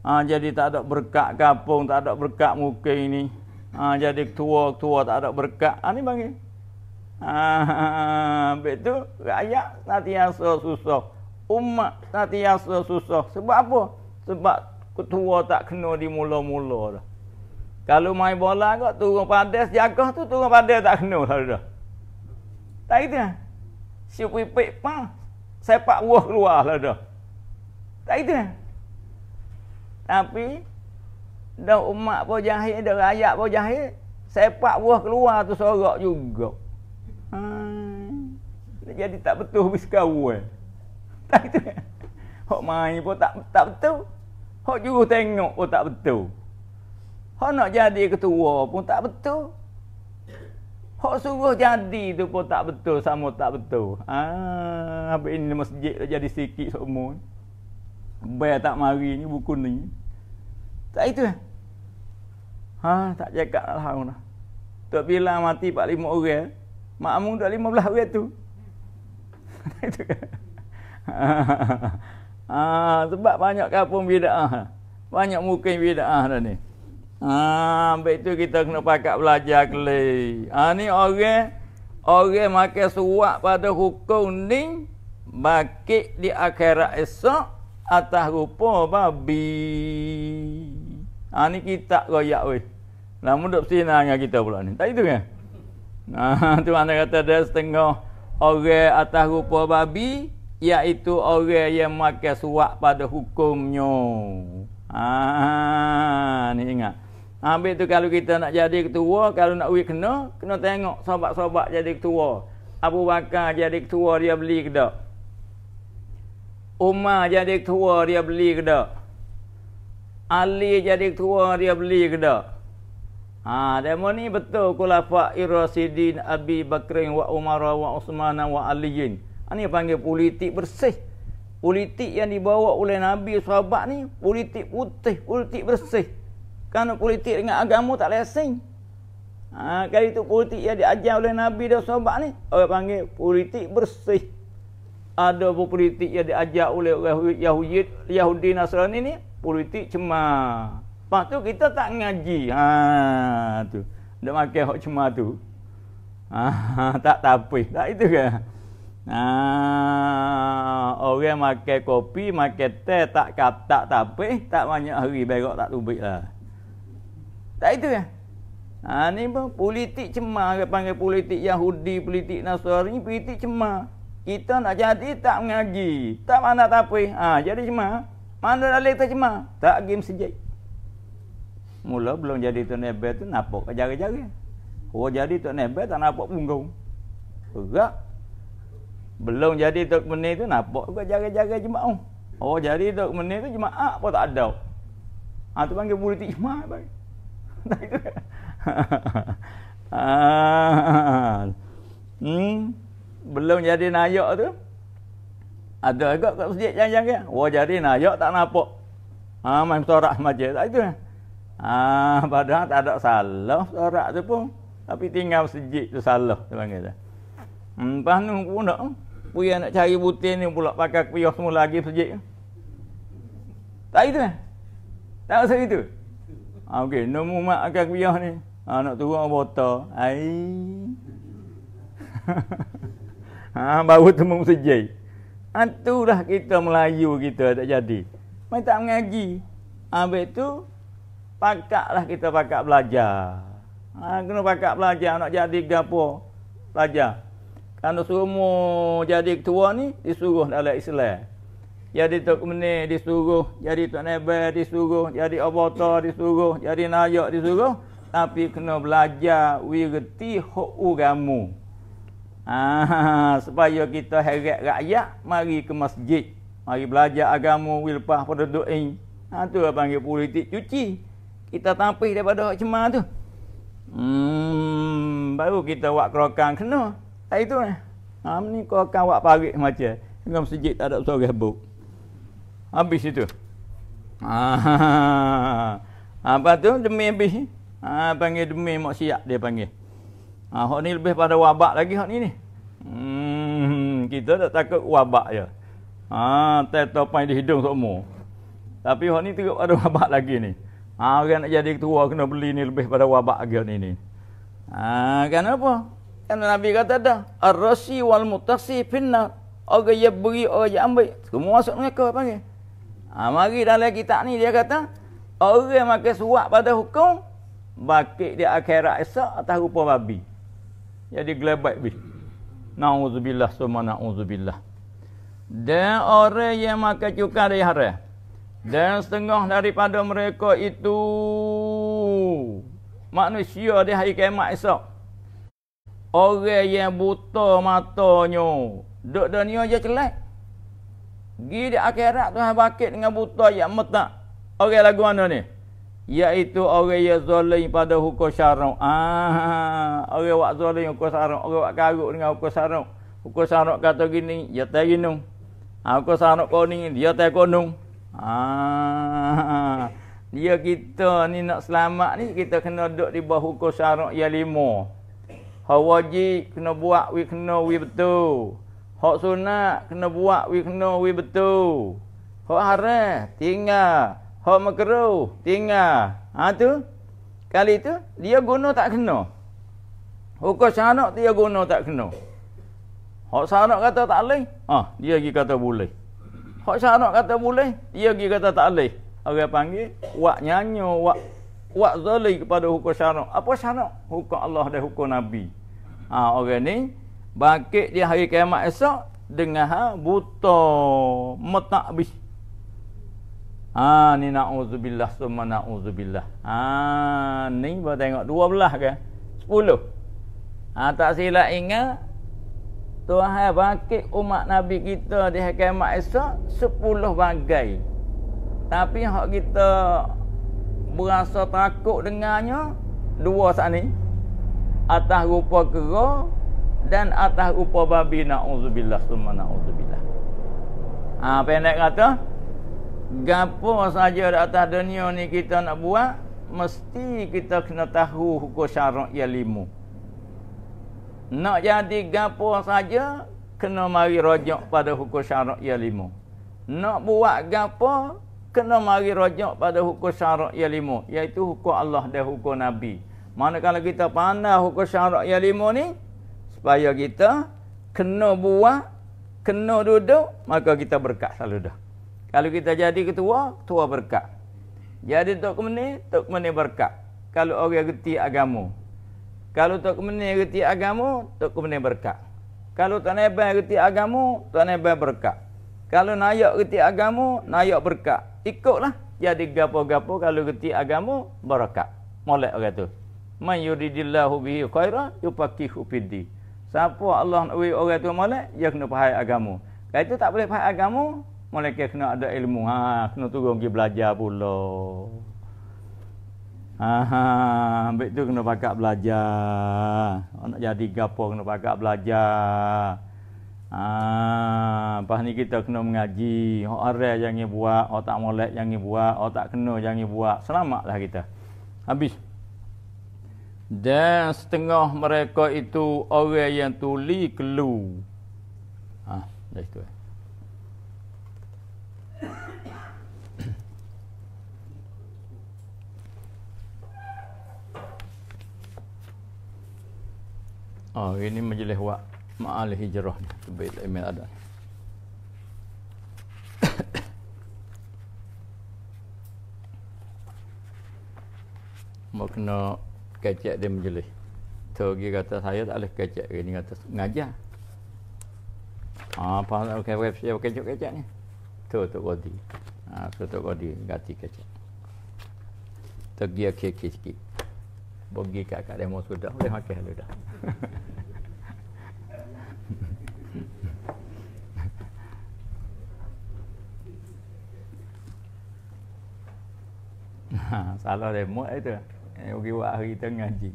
ha, jadi tak ada berkat kampung tak ada berkat muka ini ha, jadi tua-tua tak ada berkat ha, ni panggil Ah, ha, rakyat sentiasa susah. Umat sentiasa susah. Sebab apa? Sebab ketua tak kena di mula-mula dah. Kalau main bola kot turun padas jaga tu turun padas tak kena lah dah. Tak kira. Si pipik pa sepak buah keluar lah dah. Tak kira. Tapi dah umat pun jahil, dah rakyat pun jahil, sepak buah keluar tu sorak juga. Hmm. Jadi tak betul habis kawan. Tak kira. Hak main pun tak tak betul. Hak juru tengok pun tak betul. Hak nak jadi ketua pun tak betul. Hak suruh jadi tu pun tak betul, sama tak betul. Ah, apa ini masjid tak jadi sikit semua. Bayar tak mari ni buku ni. Tak itu. Eh? Ha, tak cakap lah hang dah. Tak bilang mati 45 orang. Makmum dah belah orang tu. Itu kan. Ah, sebab banyak kampung bidaah, ha, Banyak mukim bidaah dah ni. Ah, ha, itu kita kena pakat belajar kali. Ah, ha, ni orang orang makan suap pada hukum ni bakit di akhirat esok atas rupa babi. Ah, ni kita royak weh. Lama duduk sini dengan kita pula ni. Tak itu kan? Ah, tu anda kata ada setengah orang atas rupa babi iaitu orang yang makan suap pada hukumnya. Ah, ni ingat. Habis tu kalau kita nak jadi ketua, kalau nak uji kena, kena tengok sobat-sobat jadi ketua. Abu Bakar jadi ketua dia beli ke tak? Umar jadi ketua dia beli ke tak? Ali jadi ketua dia beli ke tak? Ha, demo ni betul kulafa Irasidin Abi Bakrin wa Umar wa Uthman wa Aliin. Ini ha, panggil politik bersih. Politik yang dibawa oleh Nabi sahabat ni politik putih, politik bersih. Kerana politik dengan agama tak lesing. Ha, kali itu politik yang diajar oleh Nabi dan sahabat ni. Orang panggil politik bersih. Ada pun politik yang diajar oleh Yahudi, Yahudi Nasrani ni. Politik cemar. Lepas tu kita tak ngaji. Ha, tu. Dia makan hak cemar tu. Ha, tak tapis. Tak itu ke? Ha, orang makan kopi, makan teh, tak katak tapis. Tak banyak hari berok tak tubik lah. Tak itu ya. Ha, ni pun politik cemar. Dia panggil politik Yahudi, politik Nasrani, politik cemar. Kita nak jadi tak mengaji. Tak mana tak apa. Ha, jadi cemar. Mana dalil tak cemar? Tak game sejak. Mula belum jadi tu nebel tu nampak ke jari-jari. Oh jadi tu nebel tak nampak punggung. Berat. Belum jadi tu menit tu nampak ke jari-jari jemaah. Oh. oh jadi tu menit tu jemaah apa tak ada. Ha, tu panggil politik jemaah. Baik ah, hmm, belum jadi nayak tu. Ada juga kat masjid jangan kan. Wah oh, jadi nayak tak nampak. Ha main sorak masjid tak lah itu. Ha padahal tak ada salah sorak tu pun tapi tinggal masjid tu salah tu panggil tu. Hmm pas pun nak puyah nak cari butir ni pula pakai kuyah semua lagi masjid. Tak itu. Tak usah itu. Tak usah itu. Ha, okey, nombor mak akan kuyah ni. Ha, nak turun botol. Ai. ha, baru temu sejai. Antulah kita Melayu kita tak jadi. Main tak mengaji. Ambil tu pakaklah kita pakak belajar. Ha, kena pakak belajar nak jadi gapo? Belajar. Kalau semua jadi ketua ni disuruh dalam Islam jadi Tok Meni disuruh, jadi Tok Nebel disuruh, jadi Obota disuruh, jadi Nayak disuruh. Tapi kena belajar wirti hak uramu. Ah, supaya kita heret rakyat, mari ke masjid. Mari belajar agama wilpah pada doing. Ha, ah, tu lah panggil politik cuci. Kita tampih daripada hak cemar tu. Hmm, baru kita buat kerokan kena. Itu eh. Ha, ni kerokan buat parik macam. Dengan masjid tak ada suara buk habis itu. Ah, apa tu demi habis ni? Ah, panggil demi maksiat dia panggil. Ah, hok ni lebih pada wabak lagi hok ni ni. Hmm, kita tak takut wabak je. Ah, tetap tetopai di hidung semua. Tapi hok ni teruk ada wabak lagi ni. Ah, orang nak jadi ketua kena beli ni lebih pada wabak lagi ni ni. Ah, kenapa? Kan Nabi kata dah, ar-rasi wal mutasi finna. Orang yang beri, orang yang ambil. Semua masuk mereka panggil. Ha, mari dalam kitab ni dia kata, orang makan suap pada hukum, bakit dia akhirat esok atas rupa babi. Jadi gelebat bih. Na'udzubillah semua na'udzubillah. Dan orang yang makan cukai dari hari Dan setengah daripada mereka itu manusia di hari kiamat esok. Orang yang buta matanya. Duk dunia je celak. Gi di akhirat Tuhan bakit dengan buta yang metak. Orang lagu mana ni? Iaitu orang yang zalim pada hukum syarak. Ah, orang wak zalim hukum syarak, orang wak karuk dengan hukum syarak. Hukum syarak kata gini, ya terinung. Ah, hukum syarak koning, dia ya tak terkonung. Ah, dia kita ni nak selamat ni kita kena duduk di bawah hukum syarak yang lima. Hawaji kena buat, we kena, we betul. Hak sunat kena buat wi kena wi betul. Hak haram tinggal. Hak makruh tinggal. Ha tu. Kali tu dia guna tak kena. Hukum syarak dia guna tak kena. Hak syarak kata tak boleh. Ha, dia pergi kata boleh. Hak syarak kata boleh, dia pergi kata tak boleh. Orang panggil wak nyanyo wak wak zalim kepada hukum syarak. Apa syarak? Hukum Allah dan hukum Nabi. Ha, orang ni bangkit dia hari kiamat esok dengan ha buta metakbih ha ni naudzubillah summa naudzubillah ha ni ba tengok belah ke Sepuluh. ha tak silap ingat Tuhan bangkit umat Nabi kita di hari kiamat esok sepuluh bagai tapi hak kita berasa takut dengannya dua saat ni atas rupa kerah dan atas upah babi na'udzubillah summa na'udzubillah ha, pendek kata gapo saja di atas dunia ni kita nak buat mesti kita kena tahu hukum syarak yang limu nak jadi gapo saja kena mari rojok pada hukum syarak yang limu nak buat gapo kena mari rojok pada hukum syarak yang limu iaitu hukum Allah dan hukum Nabi manakala kita pandai hukum syarak yang limu ni supaya kita kena buah, kena duduk, maka kita berkat selalu dah. Kalau kita jadi ketua, ketua berkat. Jadi Tok Kemeni, Tok Kemeni berkat. Kalau orang yang reti agama. Kalau Tok Kemeni reti agama, Tok Kemeni berkat. Kalau Tok Neban reti agama, Tok Neban berkat. Kalau Nayak reti agama, Nayak berkat. Ikutlah. Jadi gapo-gapo kalau reti agama, berkat. Molek orang tu. Man yuridillahu bihi khairan, yupakihu bidih. Siapa Allah nak beri orang tu molek, dia kena faham agama. Kalau itu tak boleh faham agama, molek dia kena ada ilmu. Ha, kena turun pergi belajar pula. Aha, ha, ambil tu kena pakak belajar. Orang nak jadi gapo kena pakak belajar. Ah, ha, pas ni kita kena mengaji. Orang arah jangan buat, orang tak molek jangan buat, orang tak kena jangan buat. Selamatlah kita. Habis dan setengah mereka itu orang yang tuli kelu ha dah itu eh. Oh, ini majlis wak ma'al hijrah ni. Bait Amin ada. Mau kena kecek dia menjelis. Tu so, dia kata saya tak boleh kecek dia ni kata ngajar. apa nak okay, saya pakai kecek kecek ni. Tu tu kodi. Ha ah, tu tu kodi ganti kecek. Tu dia kecek sikit. Bagi kat kat demo sudah boleh makan dah. dah. Ha, salah remote itu. Eh, Eh, okay, buat hari tengah ngaji.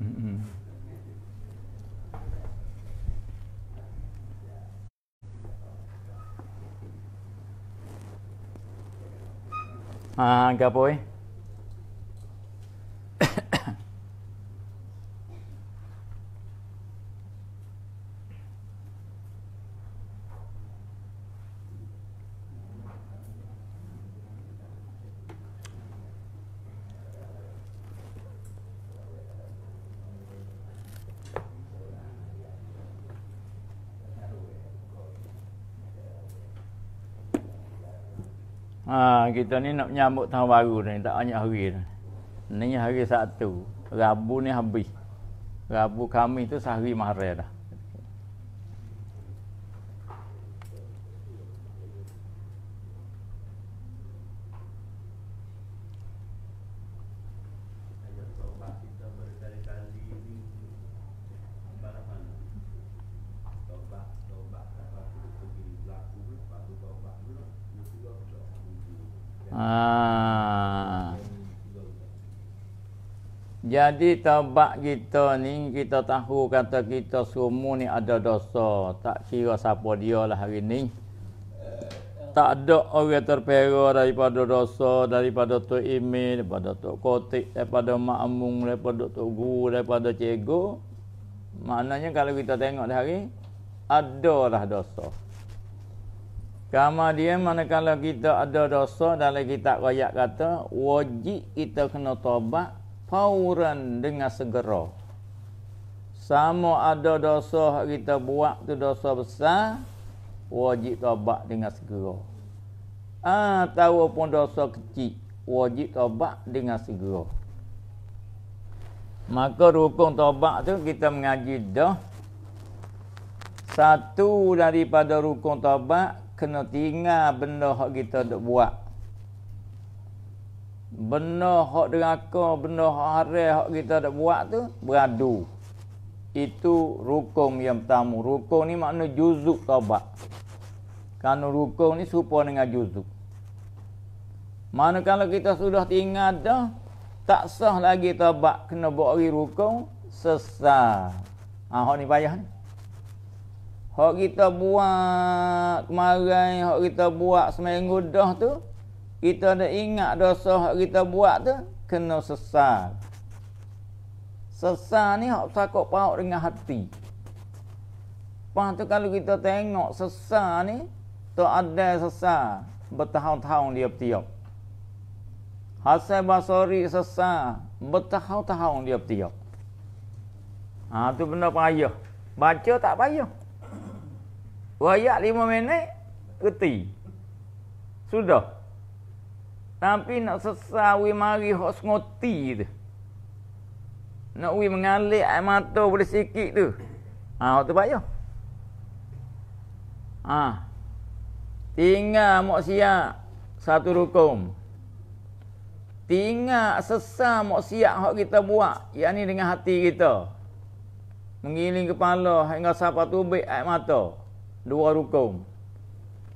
Hmm. Ah, apa eh? Ha, kita ni nak menyambut tahun baru ni tak banyak hari ni. Ni hari satu. Rabu ni habis. Rabu kami tu sehari mahrai dah. jadi taubat kita ni kita tahu kata kita semua ni ada dosa tak kira siapa dia lah hari ni tak ada orang terpera daripada dosa daripada tu imi daripada tu kotik daripada makmung daripada tu guru daripada cikgu maknanya kalau kita tengok dah hari lah dosa Kemudian kalau kita ada dosa dalam kitab rakyat kata wajib kita kena tobat fauran dengan segera. Sama ada dosa kita buat tu dosa besar, wajib tobat dengan segera. Atau ha, pun dosa kecil, wajib tobat dengan segera. Maka rukun tobat tu kita mengaji dah. Satu daripada rukun tobat, kena tinggal benda yang kita buat benda hak deraka, benda hak haram hak kita dak buat tu beradu. Itu rukun yang pertama. Rukun ni makna juzuk taubat. Kan rukun ni supaya dengan juzuk. Mana kalau kita sudah tinggal dah tak sah lagi taubat kena buat lagi rukun sesat. Ah hak ni payah ni. Hak kita buat kemarin, hak kita buat seminggu dah tu kita nak ingat dosa yang kita buat tu kena sesal. Sesal ni hak takut pau dengan hati. Pastu kalau kita tengok sesal ni tu ada sesal bertahun-tahun dia tiap. Hasan Basri sesal bertahun-tahun dia tiap. Ha tu benda payah. Baca tak payah. Wayak lima minit, reti. Sudah. Tapi nak sesah we mari hok sengoti tu. Nak we mengalir air mata boleh sikit tu. Ha hok tu payah. Ha. Tinggal maksiat satu rukum. Tinggal sesah maksiat hok kita buat, ni dengan hati kita. Mengiling kepala hingga sapa tubik air mata. Dua rukum.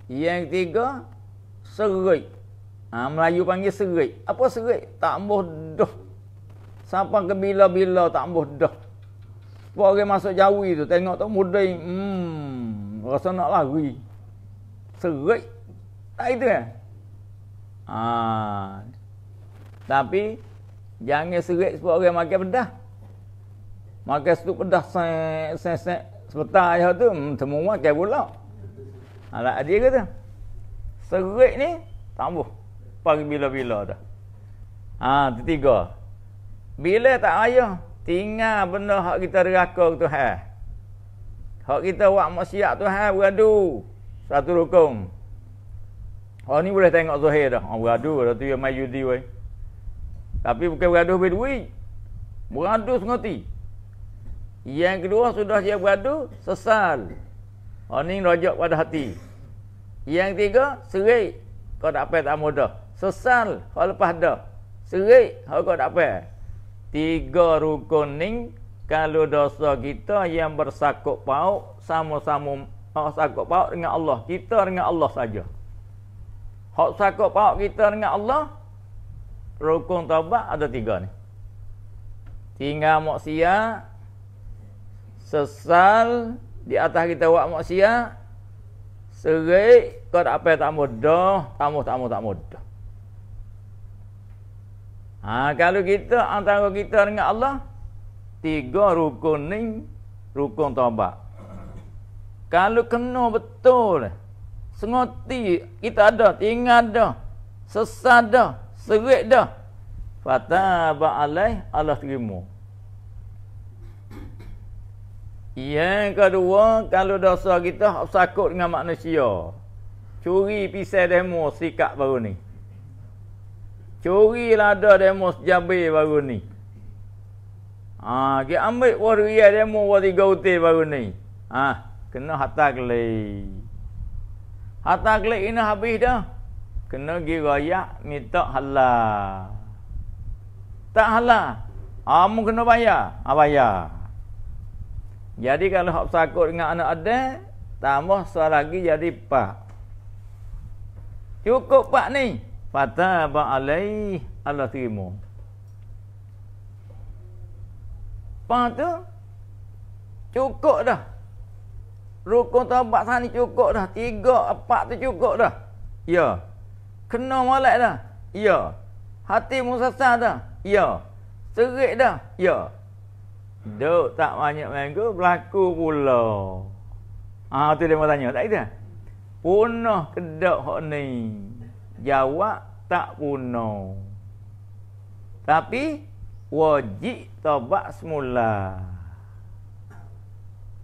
Yang tiga serik Ha, Melayu panggil serik. Apa serik? Tak ambuh dah. Sapa ke bila-bila tak ambuh dah. Sebab orang masuk jawi tu, tengok tak muda yang, hmm, rasa nak lari. Serik. Tak itu kan? Ha. Tapi, jangan serik sebab orang makan pedas. Makan setup pedas, sek, sek, sek. Sebetar je tu, semua hmm, makan pula. Alat Adik kata, serik ni, tak tambuh. Pagi bila-bila dah. Ha, tiga. Bila tak ayah, tinggal benda hak kita deraka ke Tuhan. Hak kita buat maksiat Tuhan beradu. Satu rukun. Oh ni boleh tengok Zuhair dah. Oh, beradu dah tu yang main judi wey. Tapi bukan beradu bagi duit. Beradu sengerti. Yang kedua sudah dia beradu, sesal. Oh ni rojok pada hati. Yang tiga serik. Kau tak payah tak mudah. Sesal kalau lepas dah. Serik kalau kau tak apa. Tiga rukun ni kalau dosa kita yang bersakut paut sama-sama hak sakut paut dengan Allah. Kita dengan Allah saja. Hak sakut paut kita dengan Allah rukun taubat ada tiga ni. Tinggal maksiat sesal di atas kita buat maksiat serik kau tak apa tak mudah tamu tamu tak mudah Ha, kalau kita antara kita dengan Allah tiga rukun ni rukun taubat. Kalau kena betul sengoti kita ada ingat dah sesat dah serik dah fataba alai Allah terima. Yang kedua, kalau dosa kita sakut dengan manusia. Curi pisau demo sikap baru ni. Curi lada demo sejabe baru ni. Ha, dia ambil war ria ya demo war tiga utih baru ni. Ha, kena hatta kelai. Hatta kelai ini habis dah. Kena pergi raya minta halal. Tak halal. Kamu ha, kena bayar. Ha, bayar. Jadi kalau hak sakut dengan anak ada, tambah suara lagi jadi pak. Cukup pak ni. Fataba alaih Allah terima. Faham tu? Cukup dah. Rukun taubat sana cukup dah. Tiga, empat tu cukup dah. Ya. Kena malak dah. Ya. Hati musasah dah. Ya. Serik dah. Ya. Duk tak banyak minggu berlaku pula. Ah tu dia mau tanya. Tak kira. Punah kedok hok ni jawab tak puno. Tapi wajib tobat semula.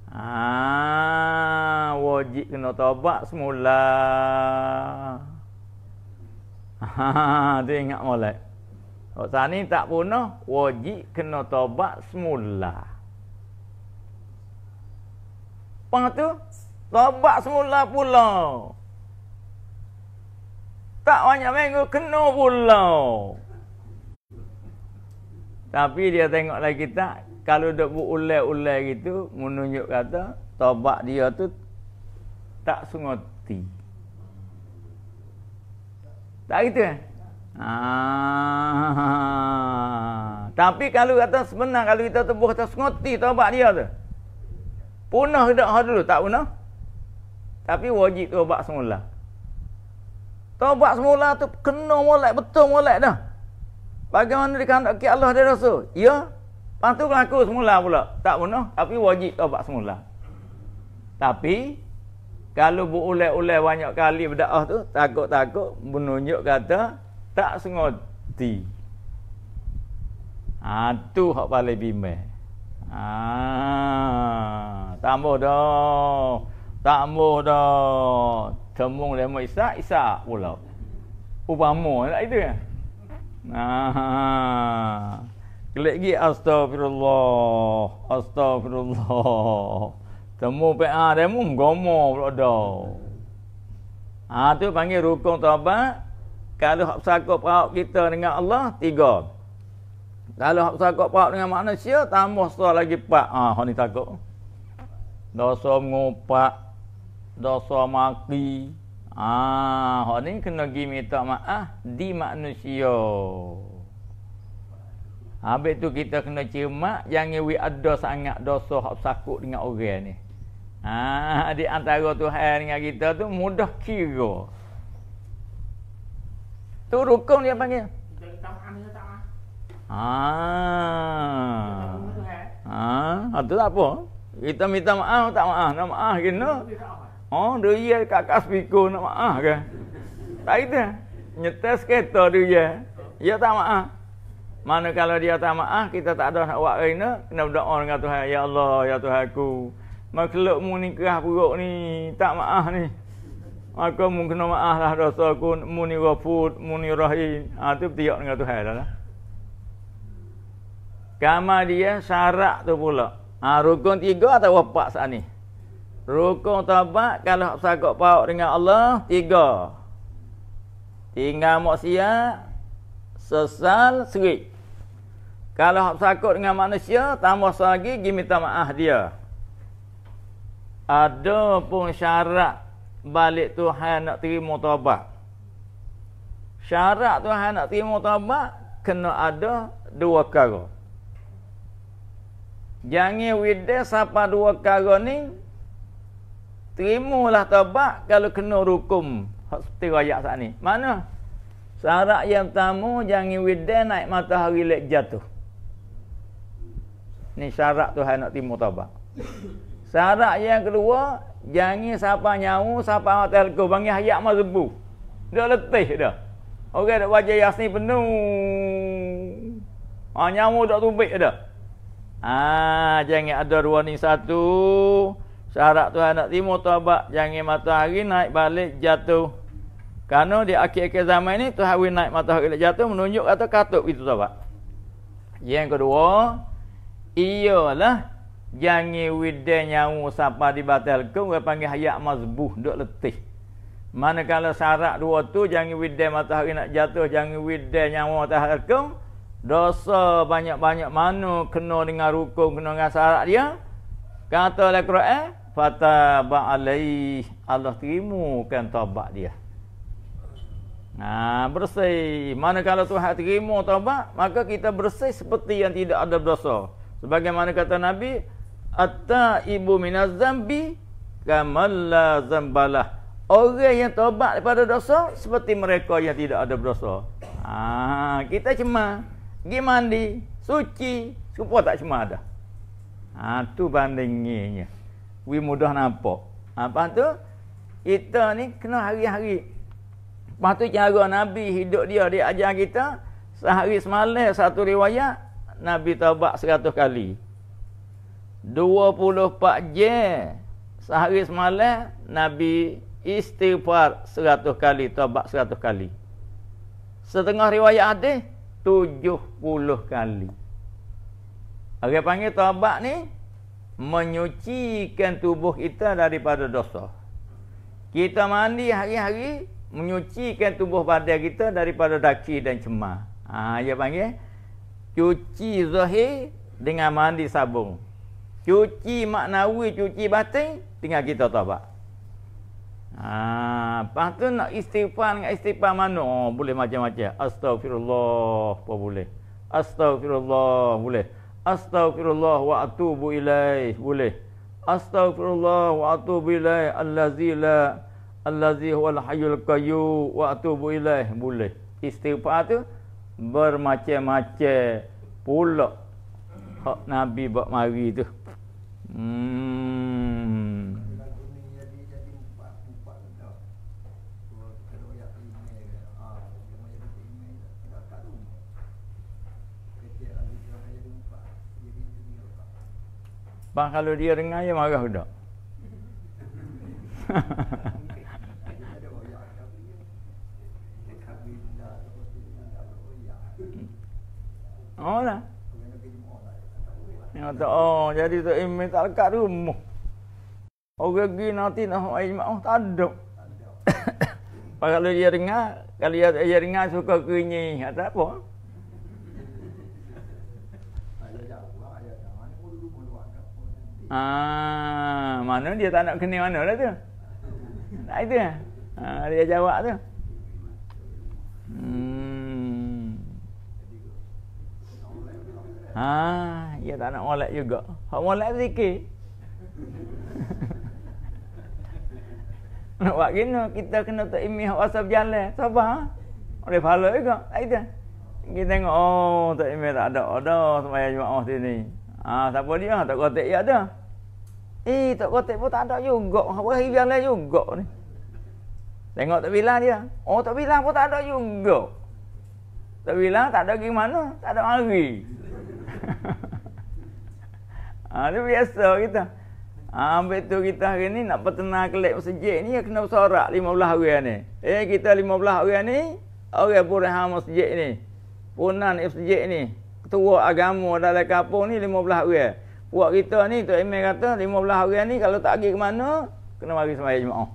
Ah, wajib kena tobat semula. Ha, tu ingat molek. Kalau sana tak puno, wajib kena tobat semula. Apa tu? Tobat semula pulau tak banyak minggu kena pula. Tapi dia tengok lagi tak kalau dok berulai-ulai gitu menunjuk kata tobat dia tu tak sungoti. Tak gitu kan? Ah. Tapi kalau kata sebenar kalau kita tubuh tak sungoti tobat dia tu. Punah dak hal dulu tak punah. Tapi wajib tobat semula. Taubat semula tu kena molek betul molek dah. Bagaimana dikehendaki Allah dia rasa? Ya. Lepas tu berlaku semula pula. Tak bunuh tapi wajib taubat semula. Tapi kalau berulai-ulai banyak kali berdoa tu takut-takut menunjuk kata tak sengoti. Ha tu hak paling bimbang. Ha tambah dah. Tambah dah. Kemung lemak isa-isa pula. Upama lah itu kan. Nah. Kelik lagi astagfirullah. Astagfirullah. Temu PA demo gomo pula dah. Ha tu panggil rukun taubat. Kalau hak sakut perak kita dengan Allah tiga. Kalau hak sakut perak dengan manusia tambah satu lagi empat. Ha ni takut. Dosa mengumpat dosa maki. Ah, hok ni kena pergi minta maaf ah, di manusia. Habis tu kita kena cermat jangan we ada sangat dosa hok sakut dengan orang ni. Ah, di antara Tuhan dengan kita tu mudah kira. Tu rukun dia panggil. Ah. Ah, itu apa? Kita minta maaf tak maaf, nak maaf gitu. Oh, dia ya kakak speaker nak maaf ke? Tak itu. Nyetes kereta dia ya. Ya tak maaf. Mana kalau dia tak maaf, kita tak ada nak buat kena. Kena berdoa dengan Tuhan. Ya Allah, ya Tuhan aku. Makhluk mu ni kerah buruk ni. Tak maaf ni. Maka mu kena maaf lah dosa aku. Mu ni rafut, mu ni rahim. Ha, tu bertiak dengan Tuhan dah lah. Kamar lah. dia syarat tu pula. Ha, rukun tiga atau wapak saat ni? Rukun taubat kalau sagak pau dengan Allah tiga. Tinggal maksiat, sesal, serik. Kalau hak dengan manusia, tambah lagi pergi minta maaf dia. Ada pun syarat balik Tuhan nak terima taubat. Syarat Tuhan nak terima taubat, kena ada dua kara. Jangan wida siapa dua kara ni, Terimalah tabak kalau kena rukum. Seperti ayat saat ni. Mana? Syarat yang pertama, jangan widen naik matahari lek jatuh. Ini syarat Tuhan nak timur tabak. Syarat yang kedua, jangan siapa nyawa, siapa matahari Bangi hayak mazubu. Dia letih dah. Orang okay, dah wajah yasni penuh. Ha, nyawa tak tumpik dah. Ah, jangan ada dua ni Satu. Seharap Tuhan nak tu abak jangan matahari naik balik jatuh. Karena di akhir-akhir zaman ini Tuhan naik matahari nak jatuh menunjuk atau katup itu tu abak. Yang kedua, iyalah jangan widen nyamu sapa dibatalkan we panggil hayat mazbuh duk letih. Mana kalau syarat dua tu jangan widen matahari nak jatuh jangan widen nyamu matahari dosa banyak-banyak mana kena dengan rukun kena dengan syarat dia. Kata oleh Quran, fataba alaih Allah terimakan taubat dia. Nah, ha, bersih. mana kalau Tuhan terima taubat, maka kita bersih seperti yang tidak ada dosa. Sebagaimana kata Nabi, at ibu minaz zambi kamalla zambalah. Orang yang taubat daripada dosa seperti mereka yang tidak ada dosa. Ah, kita cuma pergi mandi, suci, supaya tak cuma ada. Ah, tu bandingnya we mudah nampak. Apa ha, tu? Kita ni kena hari-hari. Lepas tu cara Nabi hidup dia, dia ajar kita. Sehari semalam satu riwayat, Nabi taubat seratus kali. Dua puluh empat je. Sehari semalam, Nabi istighfar seratus kali, taubat seratus kali. Setengah riwayat hadis, tujuh puluh kali. Orang panggil taubat ni, menyucikan tubuh kita daripada dosa. Kita mandi hari-hari menyucikan tubuh badan kita daripada daki dan cemar. Ha, dia panggil cuci zahir dengan mandi sabun. Cuci maknawi, cuci batin tinggal kita tobat. Ha, lepas tu nak istighfar dengan istighfar mana? Oh, boleh macam-macam. Astagfirullah pun boleh. Astagfirullah boleh. Astaghfirullah wa atubu ilaih Boleh Astaghfirullah wa atubu ilaih Allazi la Allazi huwa al-hayul kayu Wa atubu ilaih Boleh Istighfar tu Bermacam-macam Pula Hak Nabi buat mari tu Hmm Bang kalau dia dengar dia marah ke oh, lah. tak? oh lah. Yang kata, oh, jadi tu imam tak lekat rumah. Orang pergi nanti nak buat ijma' oh, tak ada. Pasal kalau dia dengar, kalau dia, dia dengar suka kenyih, tak apa. Ah, mana dia tak nak kena mana lah tu? Tak itu lah. dia jawab tu. Hmm. Ah, dia tak nak molek juga. Hak molek zikir. nak buat gini, kita kena tak imi hak asal berjalan. Sabar. Oleh pahala juga. Tak itu. Kita tengok, oh, tak imi tak ada. Ada, semuanya jumlah oh, sini. Ah, ha, siapa dia? Ha, tak kotak ya ada. Eh, tak kotak pun tak ada juga. Ha, Apa hari yang lain juga ni. Tengok tak bilang dia. Oh, tak bilang pun tak ada juga. Tak bilang tak ada gimana? Tak ada hari. ah, ha, dia biasa kita. Ah, ha, betul tu kita hari ni nak pertenang kelek masjid ni ya, kena bersorak 15 hari ni. Eh, kita 15 hari ni orang pun rehat masjid ni. Punan masjid ni turut agama dalam kapung ni 15 orang. Buat kita ni, Tok Emel kata 15 orang ni kalau tak pergi ke mana, kena mari semayang jemaah.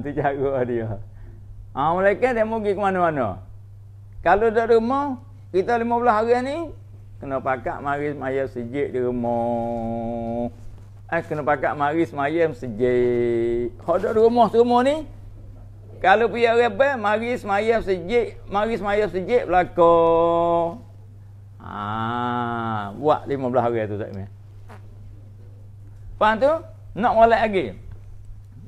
Itu ha, cara dia. Ha, mereka dia mau pergi ke mana-mana. Kalau di rumah, kita 15 orang ni, kena pakak mari semayang sejik di rumah. Eh, kena pakak mari semayang sejik. Kalau di rumah-rumah ni, kalau pergi orang bank, mari semayah sejik. Mari semayah sejik belakang. Ha, buat belah hari tu tak imeh. Faham tu? Nak walaik lagi.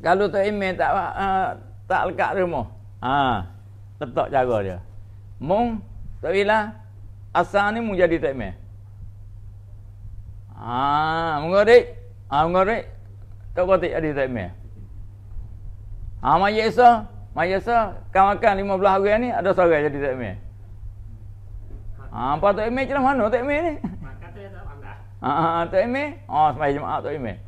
Kalau tak imeh, ha, tak, uh, tak lekat rumah. ah letak cara dia. Mung, tak bilang. Asal ni mung jadi ha, tak imeh. Ha, mengorek. Ha, mengorek. Tak kotik jadi tak imeh. Ha, mayik esok. Mayasa kau makan 15 orang ni ada seorang jadi tak main. Ha apa tak main cerah mana tak main ni? Makan tak ada Ha tak Oh, Ha jemaah tak main.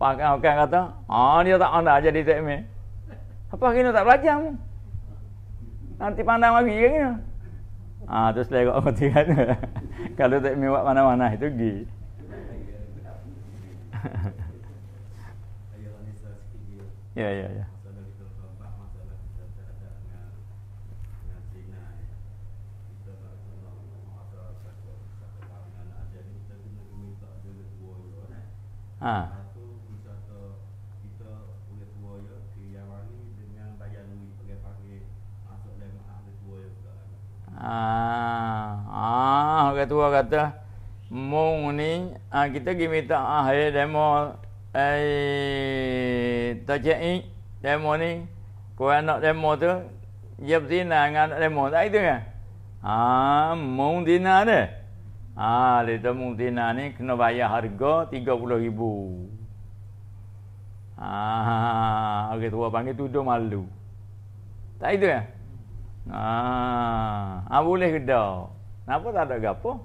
Pakai makan kata, ha dia tak ada jadi tak main. Apa kena tak belajar mu? Nanti pandang lagi kan kena. Ha terus lagi aku tinggal. Kan? Kalau tak main buat mana-mana itu gi. Ya ya ya. Ha. Ah, ah, ketua kata mung ni ah, kita gi minta ah eh, demo ai eh, tajai demo ni ko anak demo tu jap dina ngan demo tak itu kan. Ah, mung dina ni. Ah, ha, dia temu tina ni kena bayar harga RM30,000. Ah, ha, orang tua panggil tuduh malu. Tak itu ya? Ah, ha, ha, boleh ke dah? Kenapa tak ada gapo?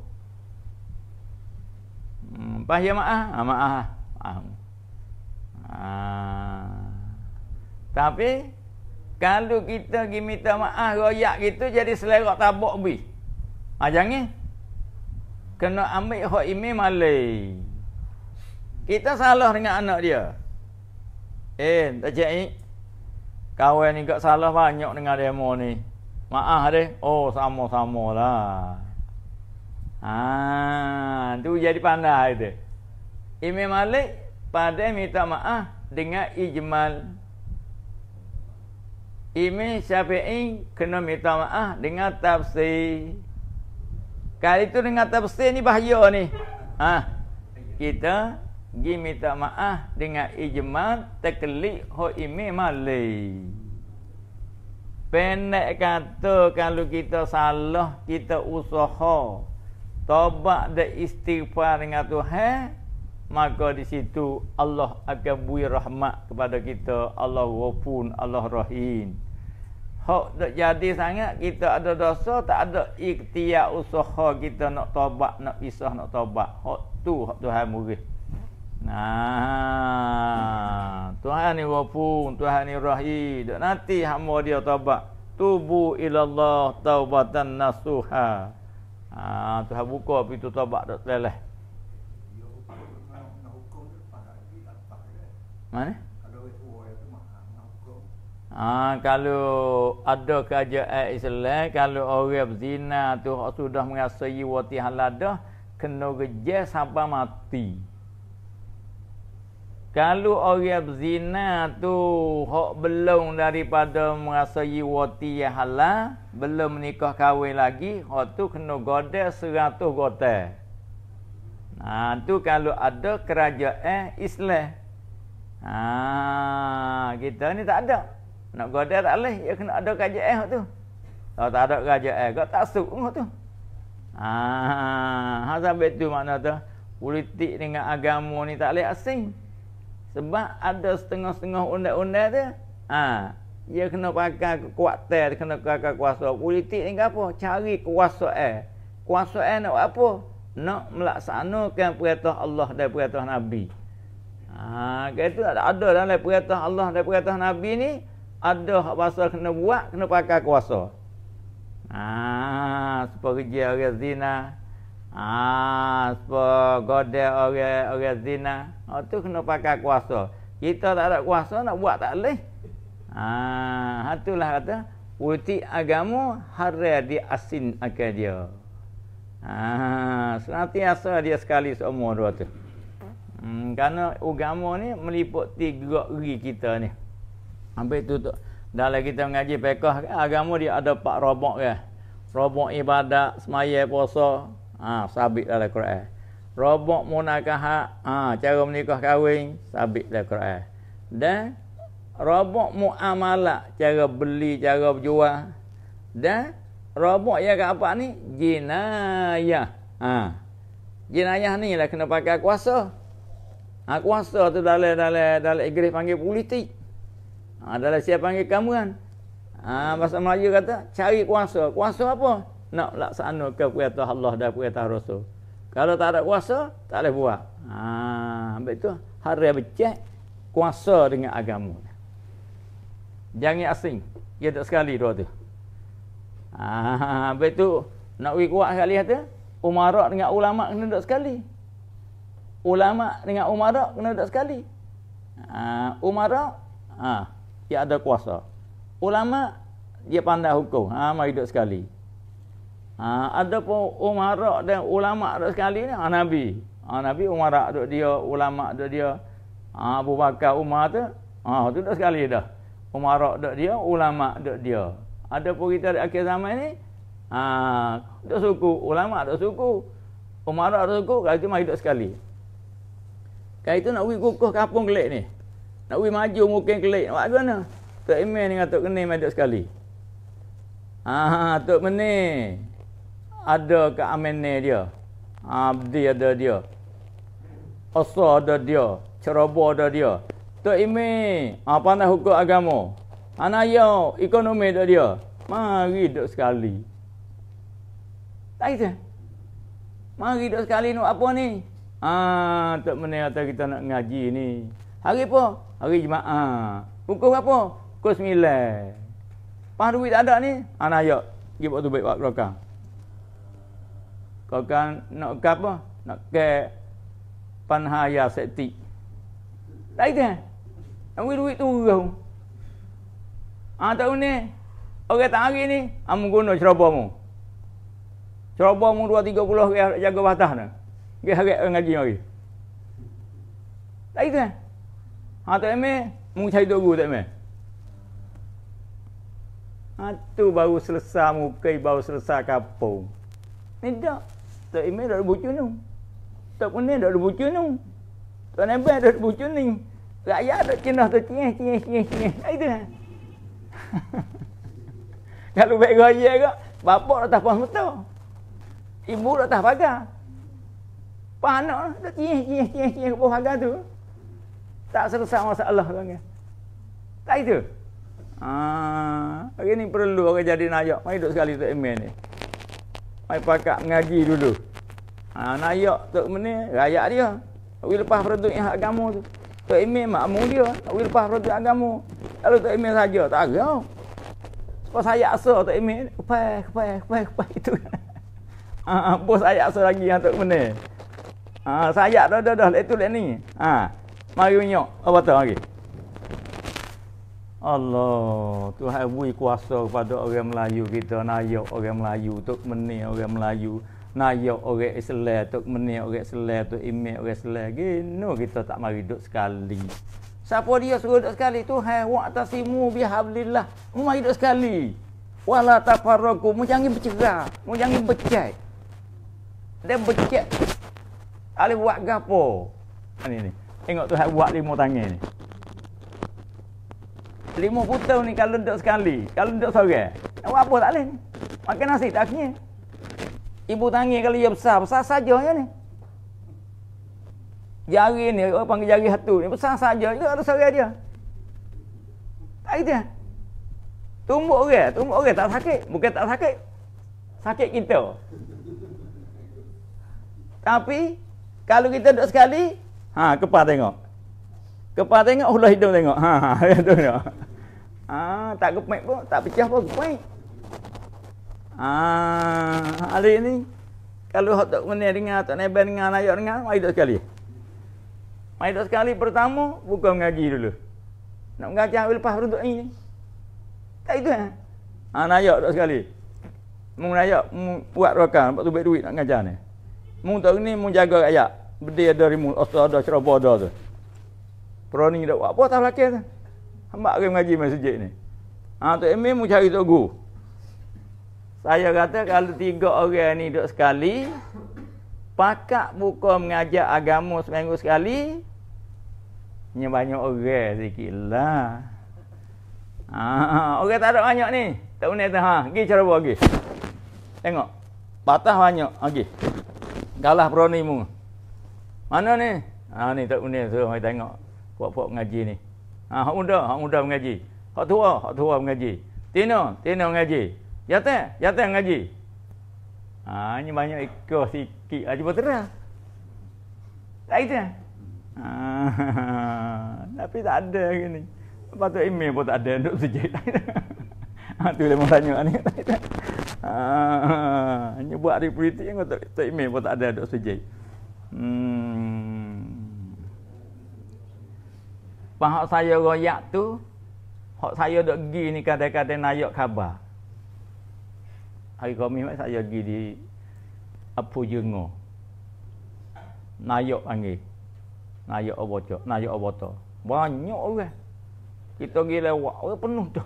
Hmm, pas ya maah, ha, maaf. Ah. ah. Ha. Tapi kalau kita gi minta maah royak gitu jadi selerok tabok bi. Ah, ha, jangan kena ambil hak imam malai. Kita salah dengan anak dia. Eh, tak cik. Kawan ni kat salah banyak dengan demo ni. Maaf deh. Oh, sama-sama lah. Ah, tu jadi pandai tu. Imam Malik pada minta maaf dengan ijmal. Imam Syafi'i kena minta maaf dengan tafsir. Kali tu dengan tafsir ni bahaya ni. Ha. Kita pergi minta maaf dengan ijmat taklik ho ime malai. Penek kata kalau kita salah, kita usaha. Tobak dan istighfar dengan Tuhan. Maka di situ Allah akan beri rahmat kepada kita. Allah wafun, Allah rahim. Hak tak jadi sangat kita ada dosa tak ada ikhtiar usaha kita nak tobat nak pisah nak tobat. Hak tu hak Tuhan murih. Nah, Tuhan ni wafung, Tuhan ni rahid. Nanti hamba dia tobat. Tubu ilallah taubatan nasuha. Ah, Tuhan buka ya, tu tobat dak leleh. Mana? Ha, kalau ada kerajaan Islam, kalau orang berzina tu sudah merasai wati dah, kena kerja sampai mati. Kalau orang berzina tu hok belum daripada merasai wati halal, belum menikah kahwin lagi, hok tu kena goda seratus gota. Nah, ha, tu kalau ada kerajaan Islam. Ha, kita ni tak ada. Nak goda tak boleh, Ya, kena ada kajian eh tu. Kalau tak ada kerja eh, kau tak suk kau tu. Ah, ha, ha, sampai tu makna tu. Politik dengan agama ni tak boleh asing. Sebab ada setengah-setengah undang-undang tu. Ah, ha, ia kena pakai kekuatan, kena pakai kuasa. Politik ni apa? Cari kuasa eh. Kuasa eh nak apa? Nak melaksanakan perintah Allah dan perintah Nabi. Ah, ha, kata tak ada dalam perintah Allah dan perintah Nabi ni ada kuasa kena buat kena pakai kuasa ah ha, supaya kerja orang zina ah ha, supaya gode orang orang zina oh, tu kena pakai kuasa kita tak ada kuasa nak buat tak leh ah itulah kata uti agamu hari di asin akan dia ah senantiasa dia sekali semua dua tu hmm, kerana agama ni meliputi gerak kita ni Sampai tu tu. Dah lagi kita mengaji pekah agama dia ada pak robok ke. Robok ibadat, semaya, puasa. Ha, sabit dalam Quran. Robok munakah hak. Ha, cara menikah kahwin. Sabit dalam Quran. Dan robok mu'amalat. Cara beli, cara berjual. Dan robok yang apa ni. Jinayah. Ha. Jinayah ni lah kena pakai kuasa. Ha, kuasa tu dalam, dalam, dalam panggil politik. Ha, dalam siap panggil kamu kan. Ha, bahasa Melayu kata, cari kuasa. Kuasa apa? Nak laksana ke perintah Allah dan perintah Rasul. Kalau tak ada kuasa, tak boleh buat. Ha, ambil tu, hari becek, kuasa dengan agama. Jangan asing. Dia tak sekali dua tu. Ha, ambil tu, nak pergi kuat sekali kata, umarak dengan ulama kena duduk sekali. Ulama dengan umarak kena duduk sekali. Ha, umarak, ha, dia ada kuasa. Ulama dia pandai hukum. Ha mai duduk sekali. Ha ada pun Umarak, dan ulama duduk sekali ni ha, nabi. Ha nabi umara duduk dia, ulama duduk dia. Ha Abu Bakar Umar tu ha tu duduk sekali dah. Umarak duduk dia, ulama duduk dia. Ada pun kita di akhir zaman ni ha duduk suku, ulama duduk suku. Umara duduk suku, kalau tu mai duduk sekali. Kalau itu nak pergi kukuh kampung gelik ni. Nak pergi maju mungkin kelik. Buat mana? Tok Imin ni dengan Tok Kenin maduk sekali. Haa, Tok Menin. Ada ke Amin dia. Abdi ada dia. Asal ada dia. Ceroboh ada dia. Tok Imin. apa ha, nak hukum agama. Anak yau, ekonomi ada dia. Mari duduk sekali. Tak kisah. Mari duduk sekali nak apa ni? Ah, ha, tak menerima kita nak ngaji ni. Hari apa? Hari jemaah, ah. Pukul berapa? Pukul sembilan. Pah duit tak ada ni. Anak ah, ayak. Pergi buat tu baik buat kerokan. Kerokan nak ke apa? Nak ke panhaya sekti. Tak kita. Nak duit tu. Ah ha, tahu ni. Orang tak hari ni. Amu ah, guna ceroboh mu. Ceroboh mu dua tiga puluh. Jaga batas ni. Dia harap orang ngaji hari. Tak kita. Eh? Ha tak main, mung cari dua guru tak main. Ha tu baru selesai mukai baru selesai kapung. Ni dak. Tak main dak bucu ni. Tak pun dak bucu ni. Tak nembe dak bucu ni. Rakyat dak kena tu cing cing cing cing. Aidah. Kalau baik raya ke, bapak dah tahu betul. Ibu dah tahu pagar. Panak dah cing cing cing cing ke pagar tu. Tak selesai masalah orang Tak itu. Ah, hari ni perlu orang jadi nayak. Mai duduk sekali Tok Emin ni. Mai pakak mengaji dulu. Ah, nayak tu Emin rakyat dia. Tapi lepas perduk hak agama tu. Tok Emin makmum dia. Tapi lepas perduk agama. Kalau Tok Emin saja tak ada. Sebab saya asa Tok Emin. Upai, upai, upai, upai itu. ah, bos saya asa lagi yang Tok Emin. Ah, saya dah dah dah. Itu ni. Ah. Mari minyak. apa batal lagi. Allah, Tuhan beri kuasa kepada orang Melayu kita, nayak orang Melayu, tuk meni orang Melayu, nayak orang Islam, tuk meni orang Islam, tuk imi orang Islam. Gino kita tak mari duduk sekali. Siapa dia suruh duduk sekali? Tuhan, waktasimu bihablillah. Mu mari duduk sekali. Wala tafarraku, mu jangan bercerah, mu jangan becek. Dan becek. Alih buat gapo? Ini ni. Tengok Tuhan buat lima tangan ni. Lima putau ni kalau duduk sekali, kalau duduk seorang, nak buat apa tak boleh ni? Makan nasi tak kenyang. Ibu tangi kalau dia besar, besar saja je ni. Jari ni, orang panggil jari satu ni, besar saja je ada seorang dia. Tak dia. Ya? Tumbuk orang, tumbuk orang tak sakit. Bukan tak sakit, sakit kita. Tapi, kalau kita duduk sekali, Ha, kepah tengok. Kepah tengok, hulah hidung tengok. Ha, ha, tu dia. Ha, tak kepek pun, tak pecah pun kepek. Ha, hari ni kalau hok tak menih dengar, tak nebel dengar, ayo dengar, mai dok sekali. Mai dok sekali pertama buka mengaji dulu. Nak mengaji awal lepas untuk ini. Tak itu eh? ha. Ha, nayo dok sekali. Mung buat rakan, buat duit nak ngajar ni. Mung tak ni mung jaga ayat. Berdia dari mula ada ceroboh ada tu. Perani dak buat apa atas laki tu. Hamba ke mengaji masjid ni. Ha tu Emi mu cari tok guru. Saya kata kalau tiga orang ni duduk sekali pakak buka mengajar agama seminggu sekali nya banyak orang sikitlah. Ha orang tak ada banyak ni. Tak boleh tu ha. Gi ceroboh gi. Tengok. Patah banyak. Okey. Galah peronimu. mu. Mana ni? Ha ni tak ni suruh mai tengok puak-puak mengaji ni. Ha hak muda, hak muda mengaji. Hak tua, hak tua mengaji. Tino, tino mengaji. Yatang, yatang mengaji. Ha ah, ni banyak ikut sikit aja berterah. Tak itu. Ha, tapi tak ada gini. Patut email pun tak ada duduk sejuk. Ha tu dia mau tanya ni. Ha, ha, ha. buat di politik yang tak email pun tak ada duduk sejuk. Hmm. Pak saya royak tu, hak saya dok gi ni kadang-kadang nayak khabar. Hari kami mak saya gi di apo jengo. Nayak panggil. Nayak obot, nayak obot. Banyak orang. Kita gi lewat, orang penuh tu.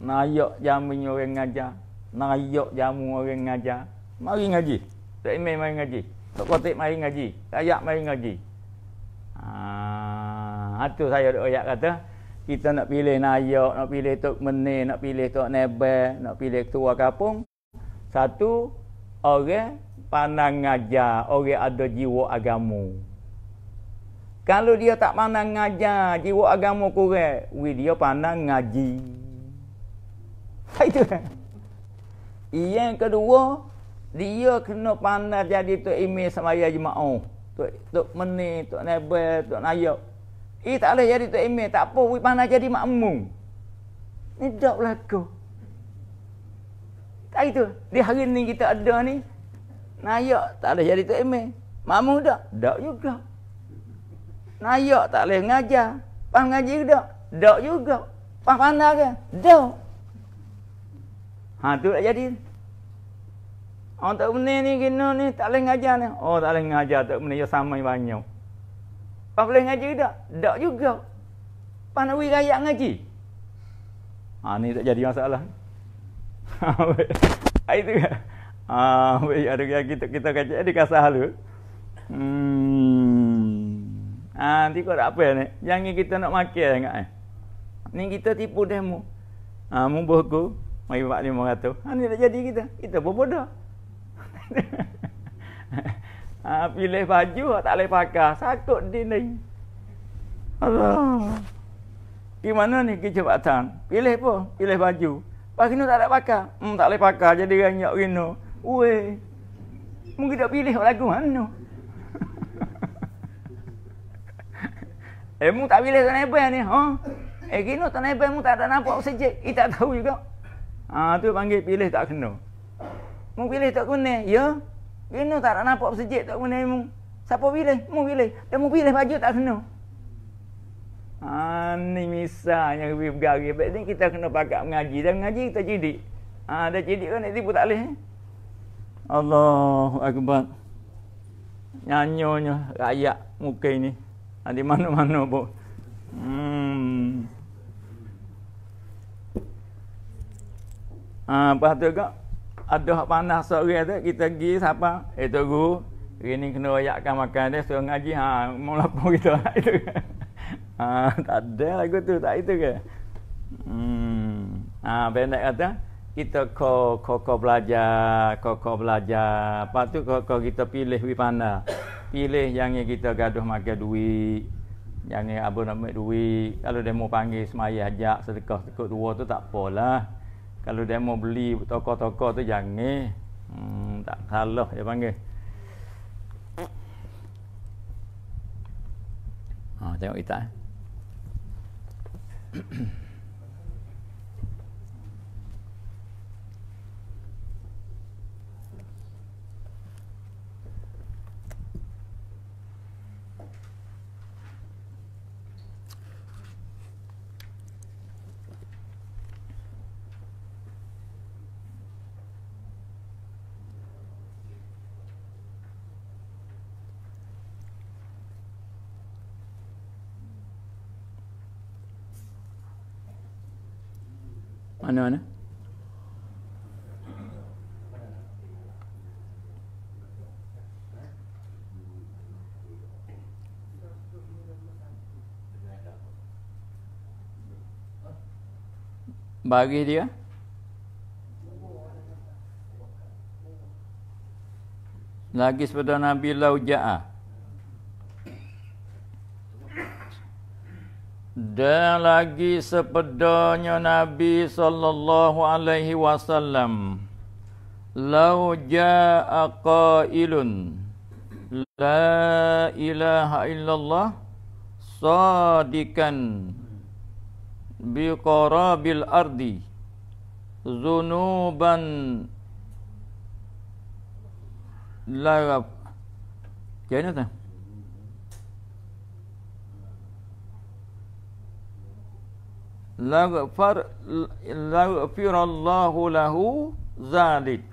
Nayak jamu orang ngajar, nayak jamu orang ngajar. Mari ngaji tak main main ngaji. tak Kotik main ngaji. Ayak main ngaji. Ah, ha, itu saya duk ayak kata, kita nak pilih nayak, nak pilih tok meni, nak pilih tok nebe nak pilih ketua kampung. Satu orang pandang ngajar, orang ada jiwa agama. Kalau dia tak pandang ngajar, jiwa agama kurang, we dia pandang ngaji. Ha, itu. Kan? Yang kedua, dia kena pandai jadi tu imi semaya jemaah tu tu meni tu nebe tu nayak i eh, tak boleh jadi tu imi tak apa wi pandai jadi makmum ni dak berlaku tak itu di hari ni kita ada ni nayak tak boleh jadi tu imi makmum dak dak juga nayak tak boleh ngajar pas ngaji dak dak juga pas pandai ke dak ha tu dak jadi Oh tak benar ni kena ni tak boleh ngajar ni. Oh tak boleh ngajar tak benar ya sama banyak. Pak boleh ngaji tak? Tak juga. Pak nak wira rakyat ngaji. Ha ni tak jadi masalah. Ha, ha itu. Kan. Ha wei ada yang kita kita kaji ada kasar lu. Hmm. Ha nanti kau tak apa ni? Yang kita nak makan sangat ni. Eh. Ni kita tipu demo. Ha mumbuh aku. Mari 4500. Ha ni tak jadi kita. Kita bodoh ha, pilih baju awak tak boleh pakai sakut dinding Allah gimana ni kecepatan pilih apa pilih baju pagi tak ada pakai hmm, tak boleh pakai jadi ranyak rino weh mungkin tak pilih lagu mana eh mu tak pilih tak apa ni ha? eh gino tak apa? mu tak ada nampak sejik kita tahu juga Ah ha, tu panggil pilih tak kena mu pilih tak kena, ya? Kena ya, tak nak nampak sejik tak kena mu. Siapa pilih? Mu pilih. Dia mu pilih baju tak kena. Ini ha, misalnya kita bergari. Sebab ini kita kena pakai mengaji. Dan mengaji kita cedik. Ha, dah cedik kan? Nanti pun tak boleh. Eh? Allahu Akbar. Nyanyonya rakyat muka ini. Di mana-mana pun. Hmm. Ha, lepas tu agak ada hak panas sore tu kita pergi siapa? Eh tu guru, hari ni kena royakkan makan dia suruh ngaji. Ha, mau lapar kita ha, lah itu. Ha, tak ada lagu tu, tak itu ke? Hmm. Ha, pendek kata kita ko ko ko belajar, ko ko belajar. Apa tu ko ko kita pilih wi Pilih yang kita gaduh makan duit. Yang ni abang nak duit Kalau dia mau panggil semaya ajak sedekah Tekut dua tu tak apalah kalau dia mau beli toko-toko tu jangan hmm, tak salah dia panggil ha, tengok kita eh. mana ni? Bagi dia Lagi sepeda Nabi Lau Ja'ah dan lagi sepedanya Nabi sallallahu alaihi wasallam lau jaa qailun la ilaha illallah sadikan bi qarabil ardi zunuban la Jangan tak? laghfar laghfirallahu lahu zalik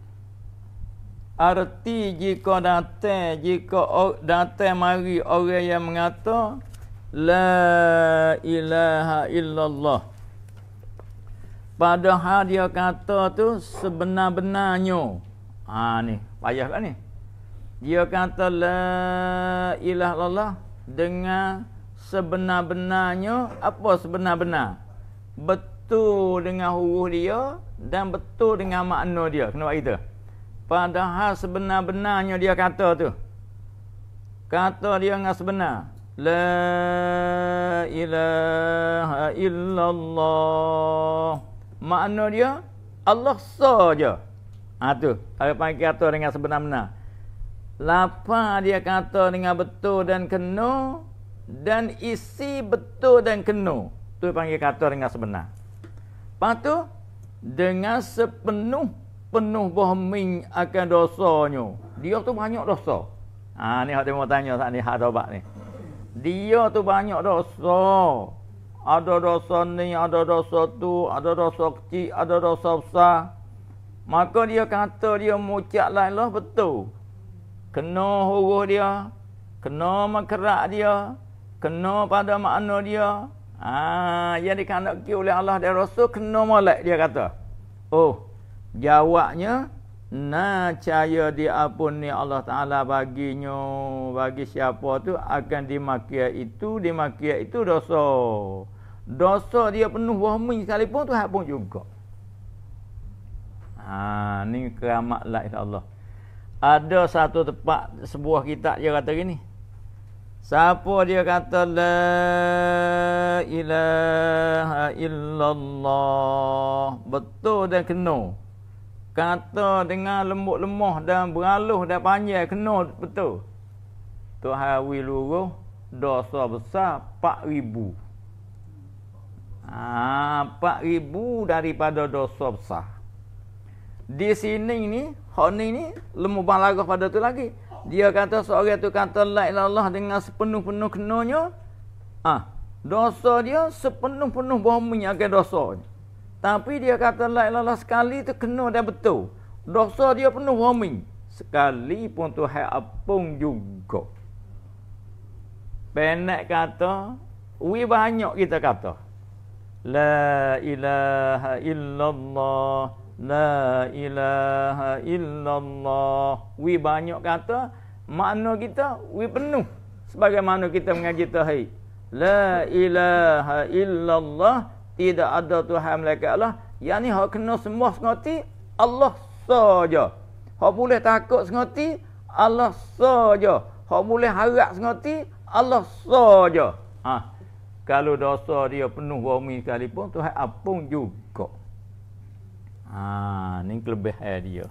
arti jika datang jika datang mari orang yang mengata la ilaha illallah padahal dia kata tu sebenar-benarnya ha ni kan ni dia kata la ilaha illallah dengan sebenar-benarnya apa sebenar-benar betul dengan huruf dia dan betul dengan makna dia kena buat kita padahal sebenar-benarnya dia kata tu kata dia dengan sebenar la ilaha illallah makna dia Allah saja ha tu tapi panggil kata dengan sebenar-benar lapa dia kata dengan betul dan kena dan isi betul dan kena tu panggil kata dengan sebenar. Lepas tu, dengan sepenuh penuh bohming akan dosanya. Dia tu banyak dosa. Ha, ni hati mau tanya saat ni hati obat ni. Dia tu banyak dosa. Ada dosa ni, ada dosa tu, ada dosa kecil, ada dosa sa. Maka dia kata dia mucak lain lah betul. Kena huruf dia, kena makerak dia, kena pada makna dia, Ah, yang dikehendaki oleh Allah dan Rasul kena molek dia kata. Oh, jawabnya na caya diampuni Allah Taala baginya bagi siapa tu akan dimakia itu dimakia itu dosa. Dosa dia penuh wahmi sekalipun tu hak pun juga. Ah, ni keramat Allah. Ada satu tempat sebuah kitab dia kata gini. Siapa dia kata la ilaha illallah. Betul dan kena. Kata dengan lembut lemah dan beraluh dan panjang kena betul. Tuhan wi luruh dosa besar 4000. Ah 4000 daripada dosa besar. Di sini ni, hak ni ni lembut balagah pada tu lagi. Dia kata seorang tu kata la ilaha illallah dengan sepenuh-penuh kenonya, Ah, ha, dosa dia sepenuh-penuh bohong yang dosa. Tapi dia kata la ilaha illallah sekali tu kena dan betul. Dosa dia penuh bohong. Sekali pun tu hai apung juga. Penat kata, we banyak kita kata. La ilaha illallah. La ilaha illallah Wi banyak kata Makna kita Wi penuh Sebagaimana kita mengaji tahi La ilaha illallah Tidak ada Tuhan mereka Allah Yang ni hak kena semua sengerti Allah saja Hak boleh takut sengerti Allah saja Hak boleh harap sengerti Allah saja ha. Kalau dosa dia penuh bumi sekalipun Tuhan apung juga Ha, ni kelebih air dia.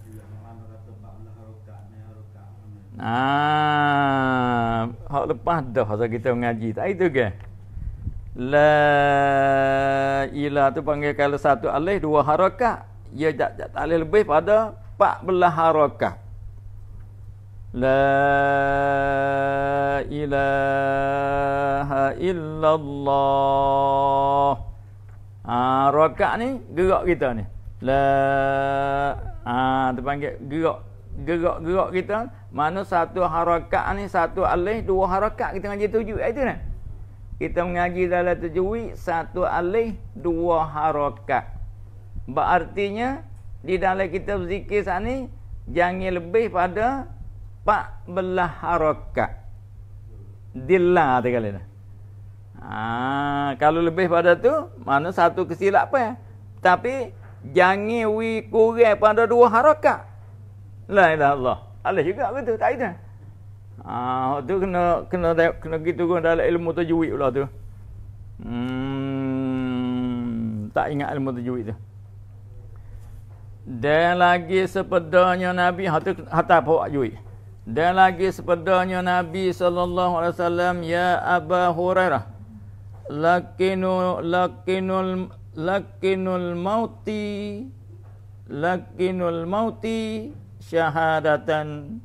Ah, hak lepas dah pasal kita mengaji. Tak itu ke? La ila tu panggil kalau satu alih dua harakat, ya tak tak alih lebih pada belah harakat. La ilaha illallah. Ah, ha, rakaat ni gerak kita ni la ah ha, terpanggil gerak gerak-gerak kita mana satu harakat ni satu alih dua harakat kita ngaji tujuh eh, itu nah kita mengaji dalam tujuh satu alih dua harakat berartinya di dalam kita berzikir saat ni jangan lebih pada pak 14 harakat dilla tadi nah ha, kalau lebih pada tu mana satu kesilapan ya? tapi jangan wi kurang pada dua harakat. La ilaha illallah. Allah juga begitu, tak ada. Ah, tu kena kena kena gitu kan dalam ilmu tajwid pula tu. Hmm, tak ingat ilmu tajwid tu. Dan lagi sepedanya Nabi hatu hata apa tajwid. Dan lagi sepedanya Nabi sallallahu alaihi wasallam ya Abu Hurairah. Lakinu lakinul lakinul mauti lakinul mauti syahadatan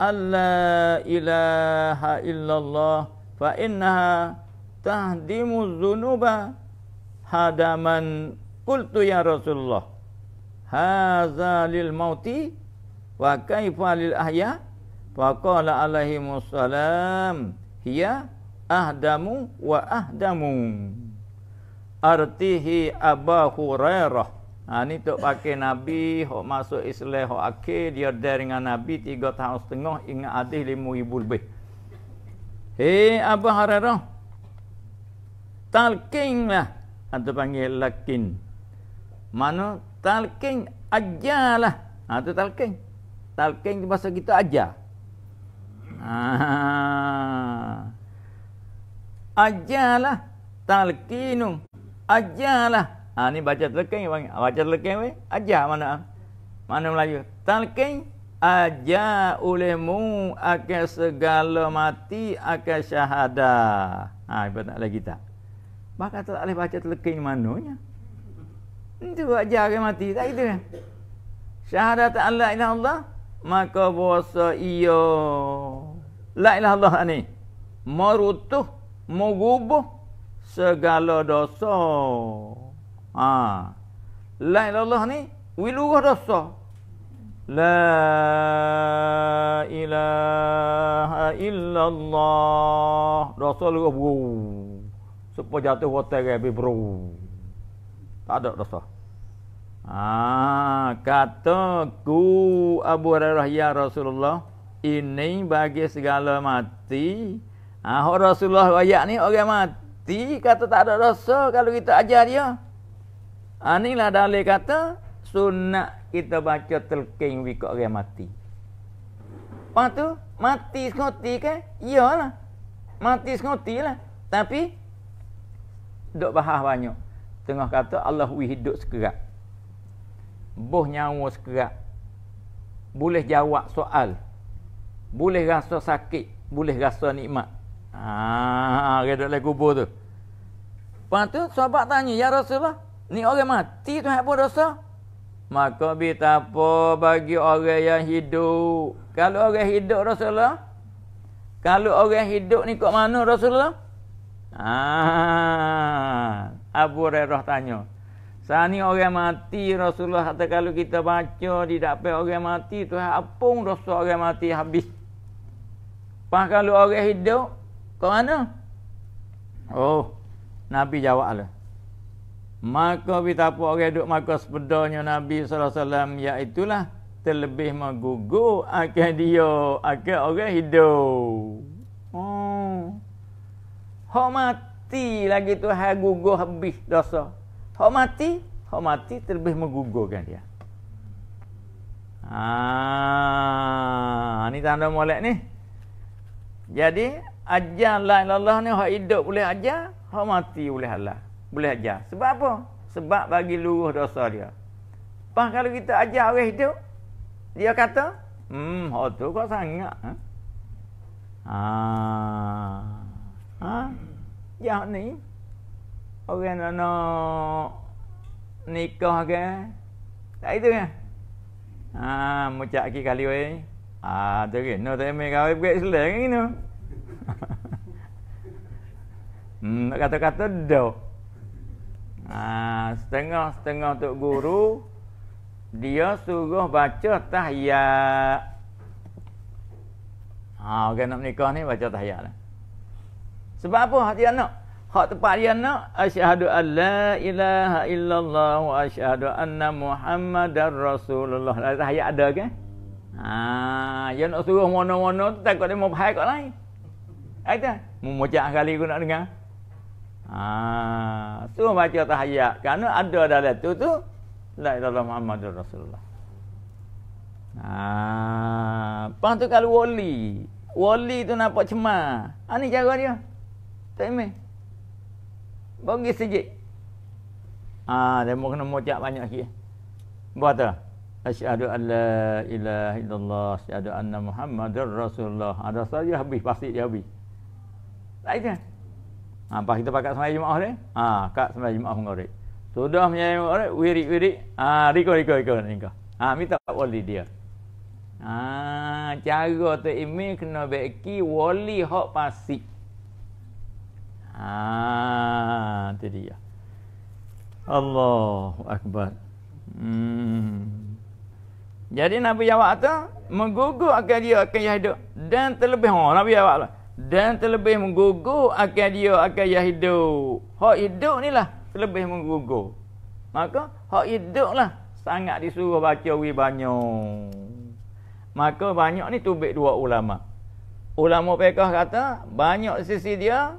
alla ilaha illallah fa innaha tahdimu dzunuba hadaman qultu ya rasulullah hadza lil mauti wa kaifa lil ahya fa qala alaihi wasallam hiya ahdamu wa ahdamu artihi Abu Hurairah. Ha, ini tu pakai Nabi, hok masuk Islam, hok akhir, dia dari dengan Nabi tiga tahun setengah, ingat adih lima ribu lebih. Hei Abu Hurairah, Talking lah, atau ha, panggil lakin. Mana Talking ajar lah. Ha, itu Talking Talqin itu masa kita aja. Ha, ajar lah, talqinu ajarlah. Ha, ni baca telekeng bang. Ha, baca telekeng weh. Ajar mana? Mana Melayu? Telekeng aja olehmu akan segala mati akan syahadah. Ha, ibarat tak lagi tak. Bakal tak boleh baca telekeng manonya. Itu aja, akan mati. Tak itu kan? Syahadah tak Allah ilah Allah. Maka bahasa iya. La ilah Allah ni. Marutuh. Mugubuh segala dosa. Ha. La ilaha illallah ni wiluruh dosa. La ilaha illallah. Dosa lu bro. Sepo jatuh hotel habis bro. Tak ada dosa. Ah, ha. kataku Abu Hurairah ya Rasulullah, ini bagi segala mati. Ah, Rasulullah wayak ni orang mati mesti kata tak ada rasa kalau kita ajar dia. Ha, inilah dalil kata sunat kita baca telking wika orang mati. Lepas tu, mati sekoti kan? Iyalah. Mati sekoti lah. Tapi, dok bahas banyak. Tengah kata Allah wih hidup sekerak. Boh nyawa sekerak. Boleh jawab soal. Boleh rasa sakit. Boleh rasa nikmat. Ah, dia dalam kubur tu. Lepas tu sahabat tanya, "Ya Rasulullah, ni orang mati tu apa dosa?" Maka betapa bagi orang yang hidup. Kalau orang hidup Rasulullah, kalau orang hidup ni kok mana Rasulullah? Ah, Abu Hurairah tanya. Sani orang mati Rasulullah kata kalau kita baca di dapat orang mati tu apung dosa orang mati habis. Pas kalau orang hidup kau mana? Oh, Nabi jawablah. Maka kita apa orang duduk maka sepedanya Nabi SAW iaitu lah terlebih menggugur akan dia, akan orang hidup. Oh. Hak mati lagi tu hak gugur habis dosa. Hak mati, hak mati terlebih menggugurkan dia. Ah, ni tanda molek ni. Jadi ajar la ilaha illallah ni hak hidup boleh ajar, hak mati boleh Allah. Boleh ajar. Sebab apa? Sebab bagi luruh dosa dia. Pas kalau kita ajar orang hidup, dia kata, "Hmm, hak tu kau sangat." Ha. Ha. ha? Ya ni. Orang nak no, nikah ke? Eh? Tak itu ya. Ha, mucak kali oi. Ah, tu ke. No teme kawai pek selang ni no. hmm, nak kata do. dah. Ha, setengah-setengah tok guru dia suruh baca tahiyat. Ha, orang nak menikah ni baca tahiyat lah. Sebab apa hati anak? Hak tempat dia nak asyhadu alla ilaha illallah wa asyhadu anna muhammadar rasulullah. Ada tahiyat ada ke? Ha, dia nak suruh mana-mana tu takut dia mau bahaya kat lain. Ada. Memucat sekali aku nak dengar. Ha, tu baca tahayat. Kerana ada dalam tu tu. La ilaha Muhammad Rasulullah. Ha, lepas tu kalau wali. Wali tu nampak cemar. Ha, ni cara dia. Tak ime. Bagi sejik. Ha, dia mau kena mucat banyak sikit. Buat tu. Asyadu an la ilaha illallah Asyadu anna muhammadur rasulullah Ada saja habis, pasti dia habis tak kira. Ha, lepas kita pakai semayang Jumaat ni. Ha, kat semayang Jumaat pun korek. Sudah menyayang Jumaat ha, ni. Wirik, wirik. Ha, riko, riko, riko. riko. Ha, minta wali dia. Ha, cara tu ini kena beki wali hak pasik. Ha, tu dia. Allahu Akbar. Hmm. Jadi Nabi Jawab tu menggugur akan dia akan hidup dan terlebih orang ha, Nabi Jawab lah dan terlebih menggugur akan dia akan yang hidup. Hak hidup ni lah terlebih menggugur. Maka hak hidup lah sangat disuruh baca wi banyak. Maka banyak ni tubik dua ulama. Ulama Pekah kata banyak sisi dia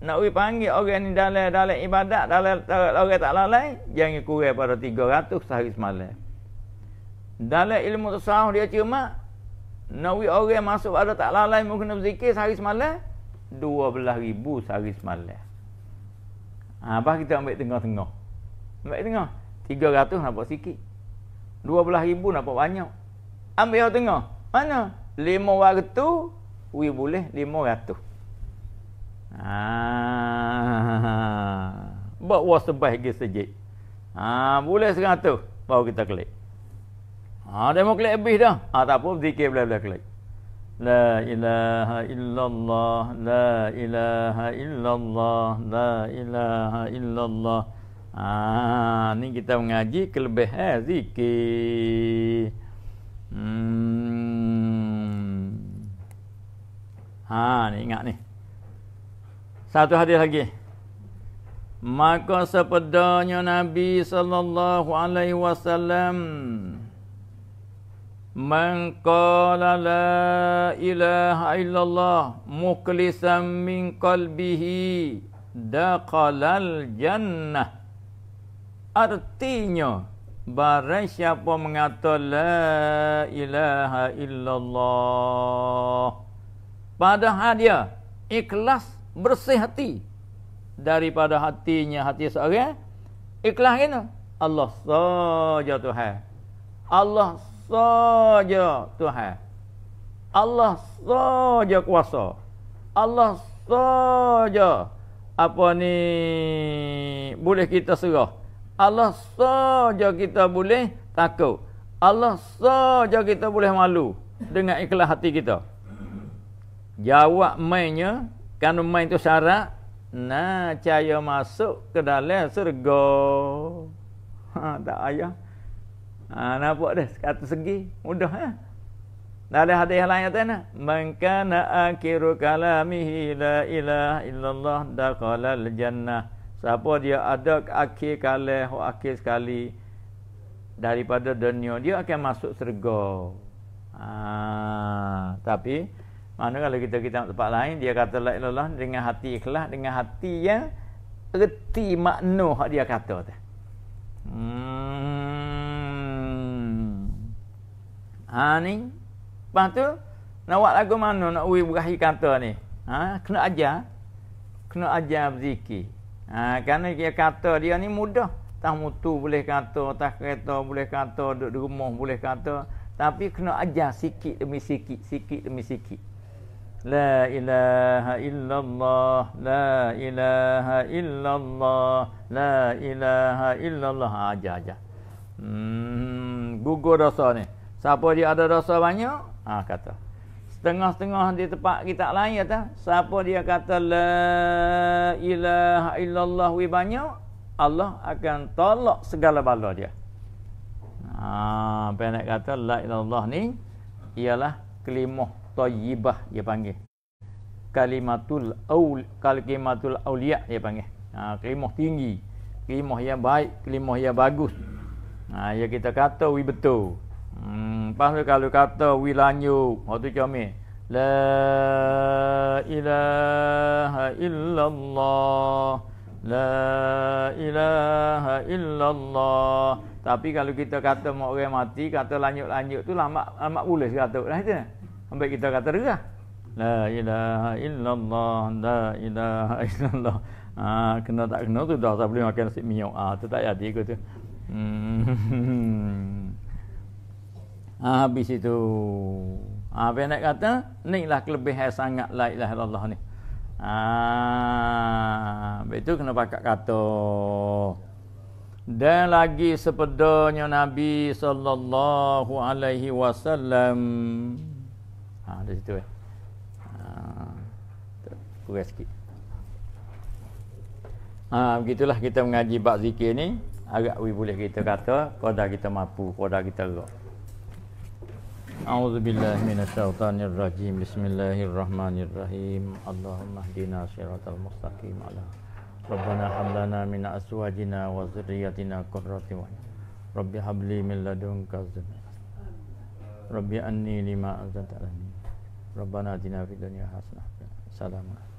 nak wi panggil orang ni dalam dalam ibadat dalam orang tak lalai jangan kurang pada 300 sehari semalam. Dalam ilmu tasawuf dia cuma Nawi orang masuk pada tak lalai mungkin kena berzikir sehari semalam belah ribu sehari semalam ha, apa kita ambil tengah-tengah ambil tengah tiga 300 nampak sikit belah ribu nampak banyak ambil yang tengah mana lima waktu we boleh 500 ha. buat wasabah ke sejik ha, boleh 100 baru kita klik Ha demoklet habis dah. Ha tak apa zikir belah-belah kelai. La ilaha illallah la ilaha illallah la ilaha illallah. Ha ni kita mengaji kelebihan eh, zikir. Hmm. Ha ni ingat ni. Satu hadis lagi. Maka sepedanya Nabi sallallahu alaihi wasallam Man qala la ilaha illallah mukhlisan min qalbihi daqalal jannah. Artinya, barang siapa mengata la ilaha illallah. pada hadiah ikhlas bersih hati daripada hatinya hati seorang ikhlas kena Allah saja Tuhan Allah saja Tuhan. Allah saja kuasa. Allah saja apa ni boleh kita serah. Allah saja kita boleh takut. Allah saja kita boleh malu dengan ikhlas hati kita. Jawab mainnya kan main tu syarat nah cahaya masuk ke dalam surga. Ha tak ayah. Ha, nampak dah satu segi mudah eh. Dah ada hadis yang lain kata nah. Man kana akhiru kalamihi la ilaha illallah daqala al jannah. Siapa dia ada akhir kali akhir sekali daripada dunia dia akan masuk syurga. Ha, tapi mana kalau kita kita tempat lain dia kata la ilallah dengan hati ikhlas dengan hati yang erti makna hak dia kata tu. Hmm. Ha ni. Lepas tu nak buat lagu mana nak ui berahi kata ni? Ha kena ajar. Kena ajar berzikir. Ha kerana dia kata dia ni mudah. Tak mutu boleh kata, tak kereta boleh kata, duduk di rumah boleh kata. Tapi kena ajar sikit demi sikit, sikit demi sikit. La ilaha illallah La ilaha illallah La ilaha illallah ha, Ajar, ajar Hmm, gugur dosa ni Siapa dia ada dosa banyak? Ah ha, kata. Setengah-setengah di tempat kita lain kata, siapa dia kata la ilaha illallah wi banyak, Allah akan tolak segala bala dia. Ah, ha, pendek kata la ilallah ni ialah kelimah tayyibah dia panggil. Kalimatul aul kalimatul auliya dia panggil. Ha, kelimah tinggi, kelimah yang baik, kelimah yang bagus. Ah, ha, yang kita kata wi betul. Hmm, lepas kalau kata we lanjut, waktu kami la ilaha illallah. La ilaha illallah. Tapi kalau kita kata mak orang mati, kata lanjut-lanjut tu lama lama ah, boleh kata. Lah itu. Sampai kita kata dah. La ilaha illallah, la ilaha illallah. Ah ha, kena tak kena tu dah tak boleh makan nasi minyak. Ah ha, tu tak jadi ke tu. Hmm. Ha, habis itu. Ha, habis nak kata, ni lah kelebihan sangat la ilaha illallah ni. Ha, habis itu kena pakat kata. Dan lagi sepedanya Nabi sallallahu alaihi wasallam. Ha, ah, ada situ eh. Ha, kurang sikit. Ha, begitulah kita mengaji bab zikir ni. Agak boleh kita kata, kodah kita mampu, kodah kita gerak. A'udzu billahi minasyaitonir rajim. Bismillahirrahmanirrahim. Allahumma hdina siratal mustaqim Rabbana hab lana min aswajina wa dhurriyyatina qurrata a'yun. Rabbi habli min ladunka zurriyyatan Rabbi anni lima anzalta Rabbana atina fid dunya hasanah. Salamun.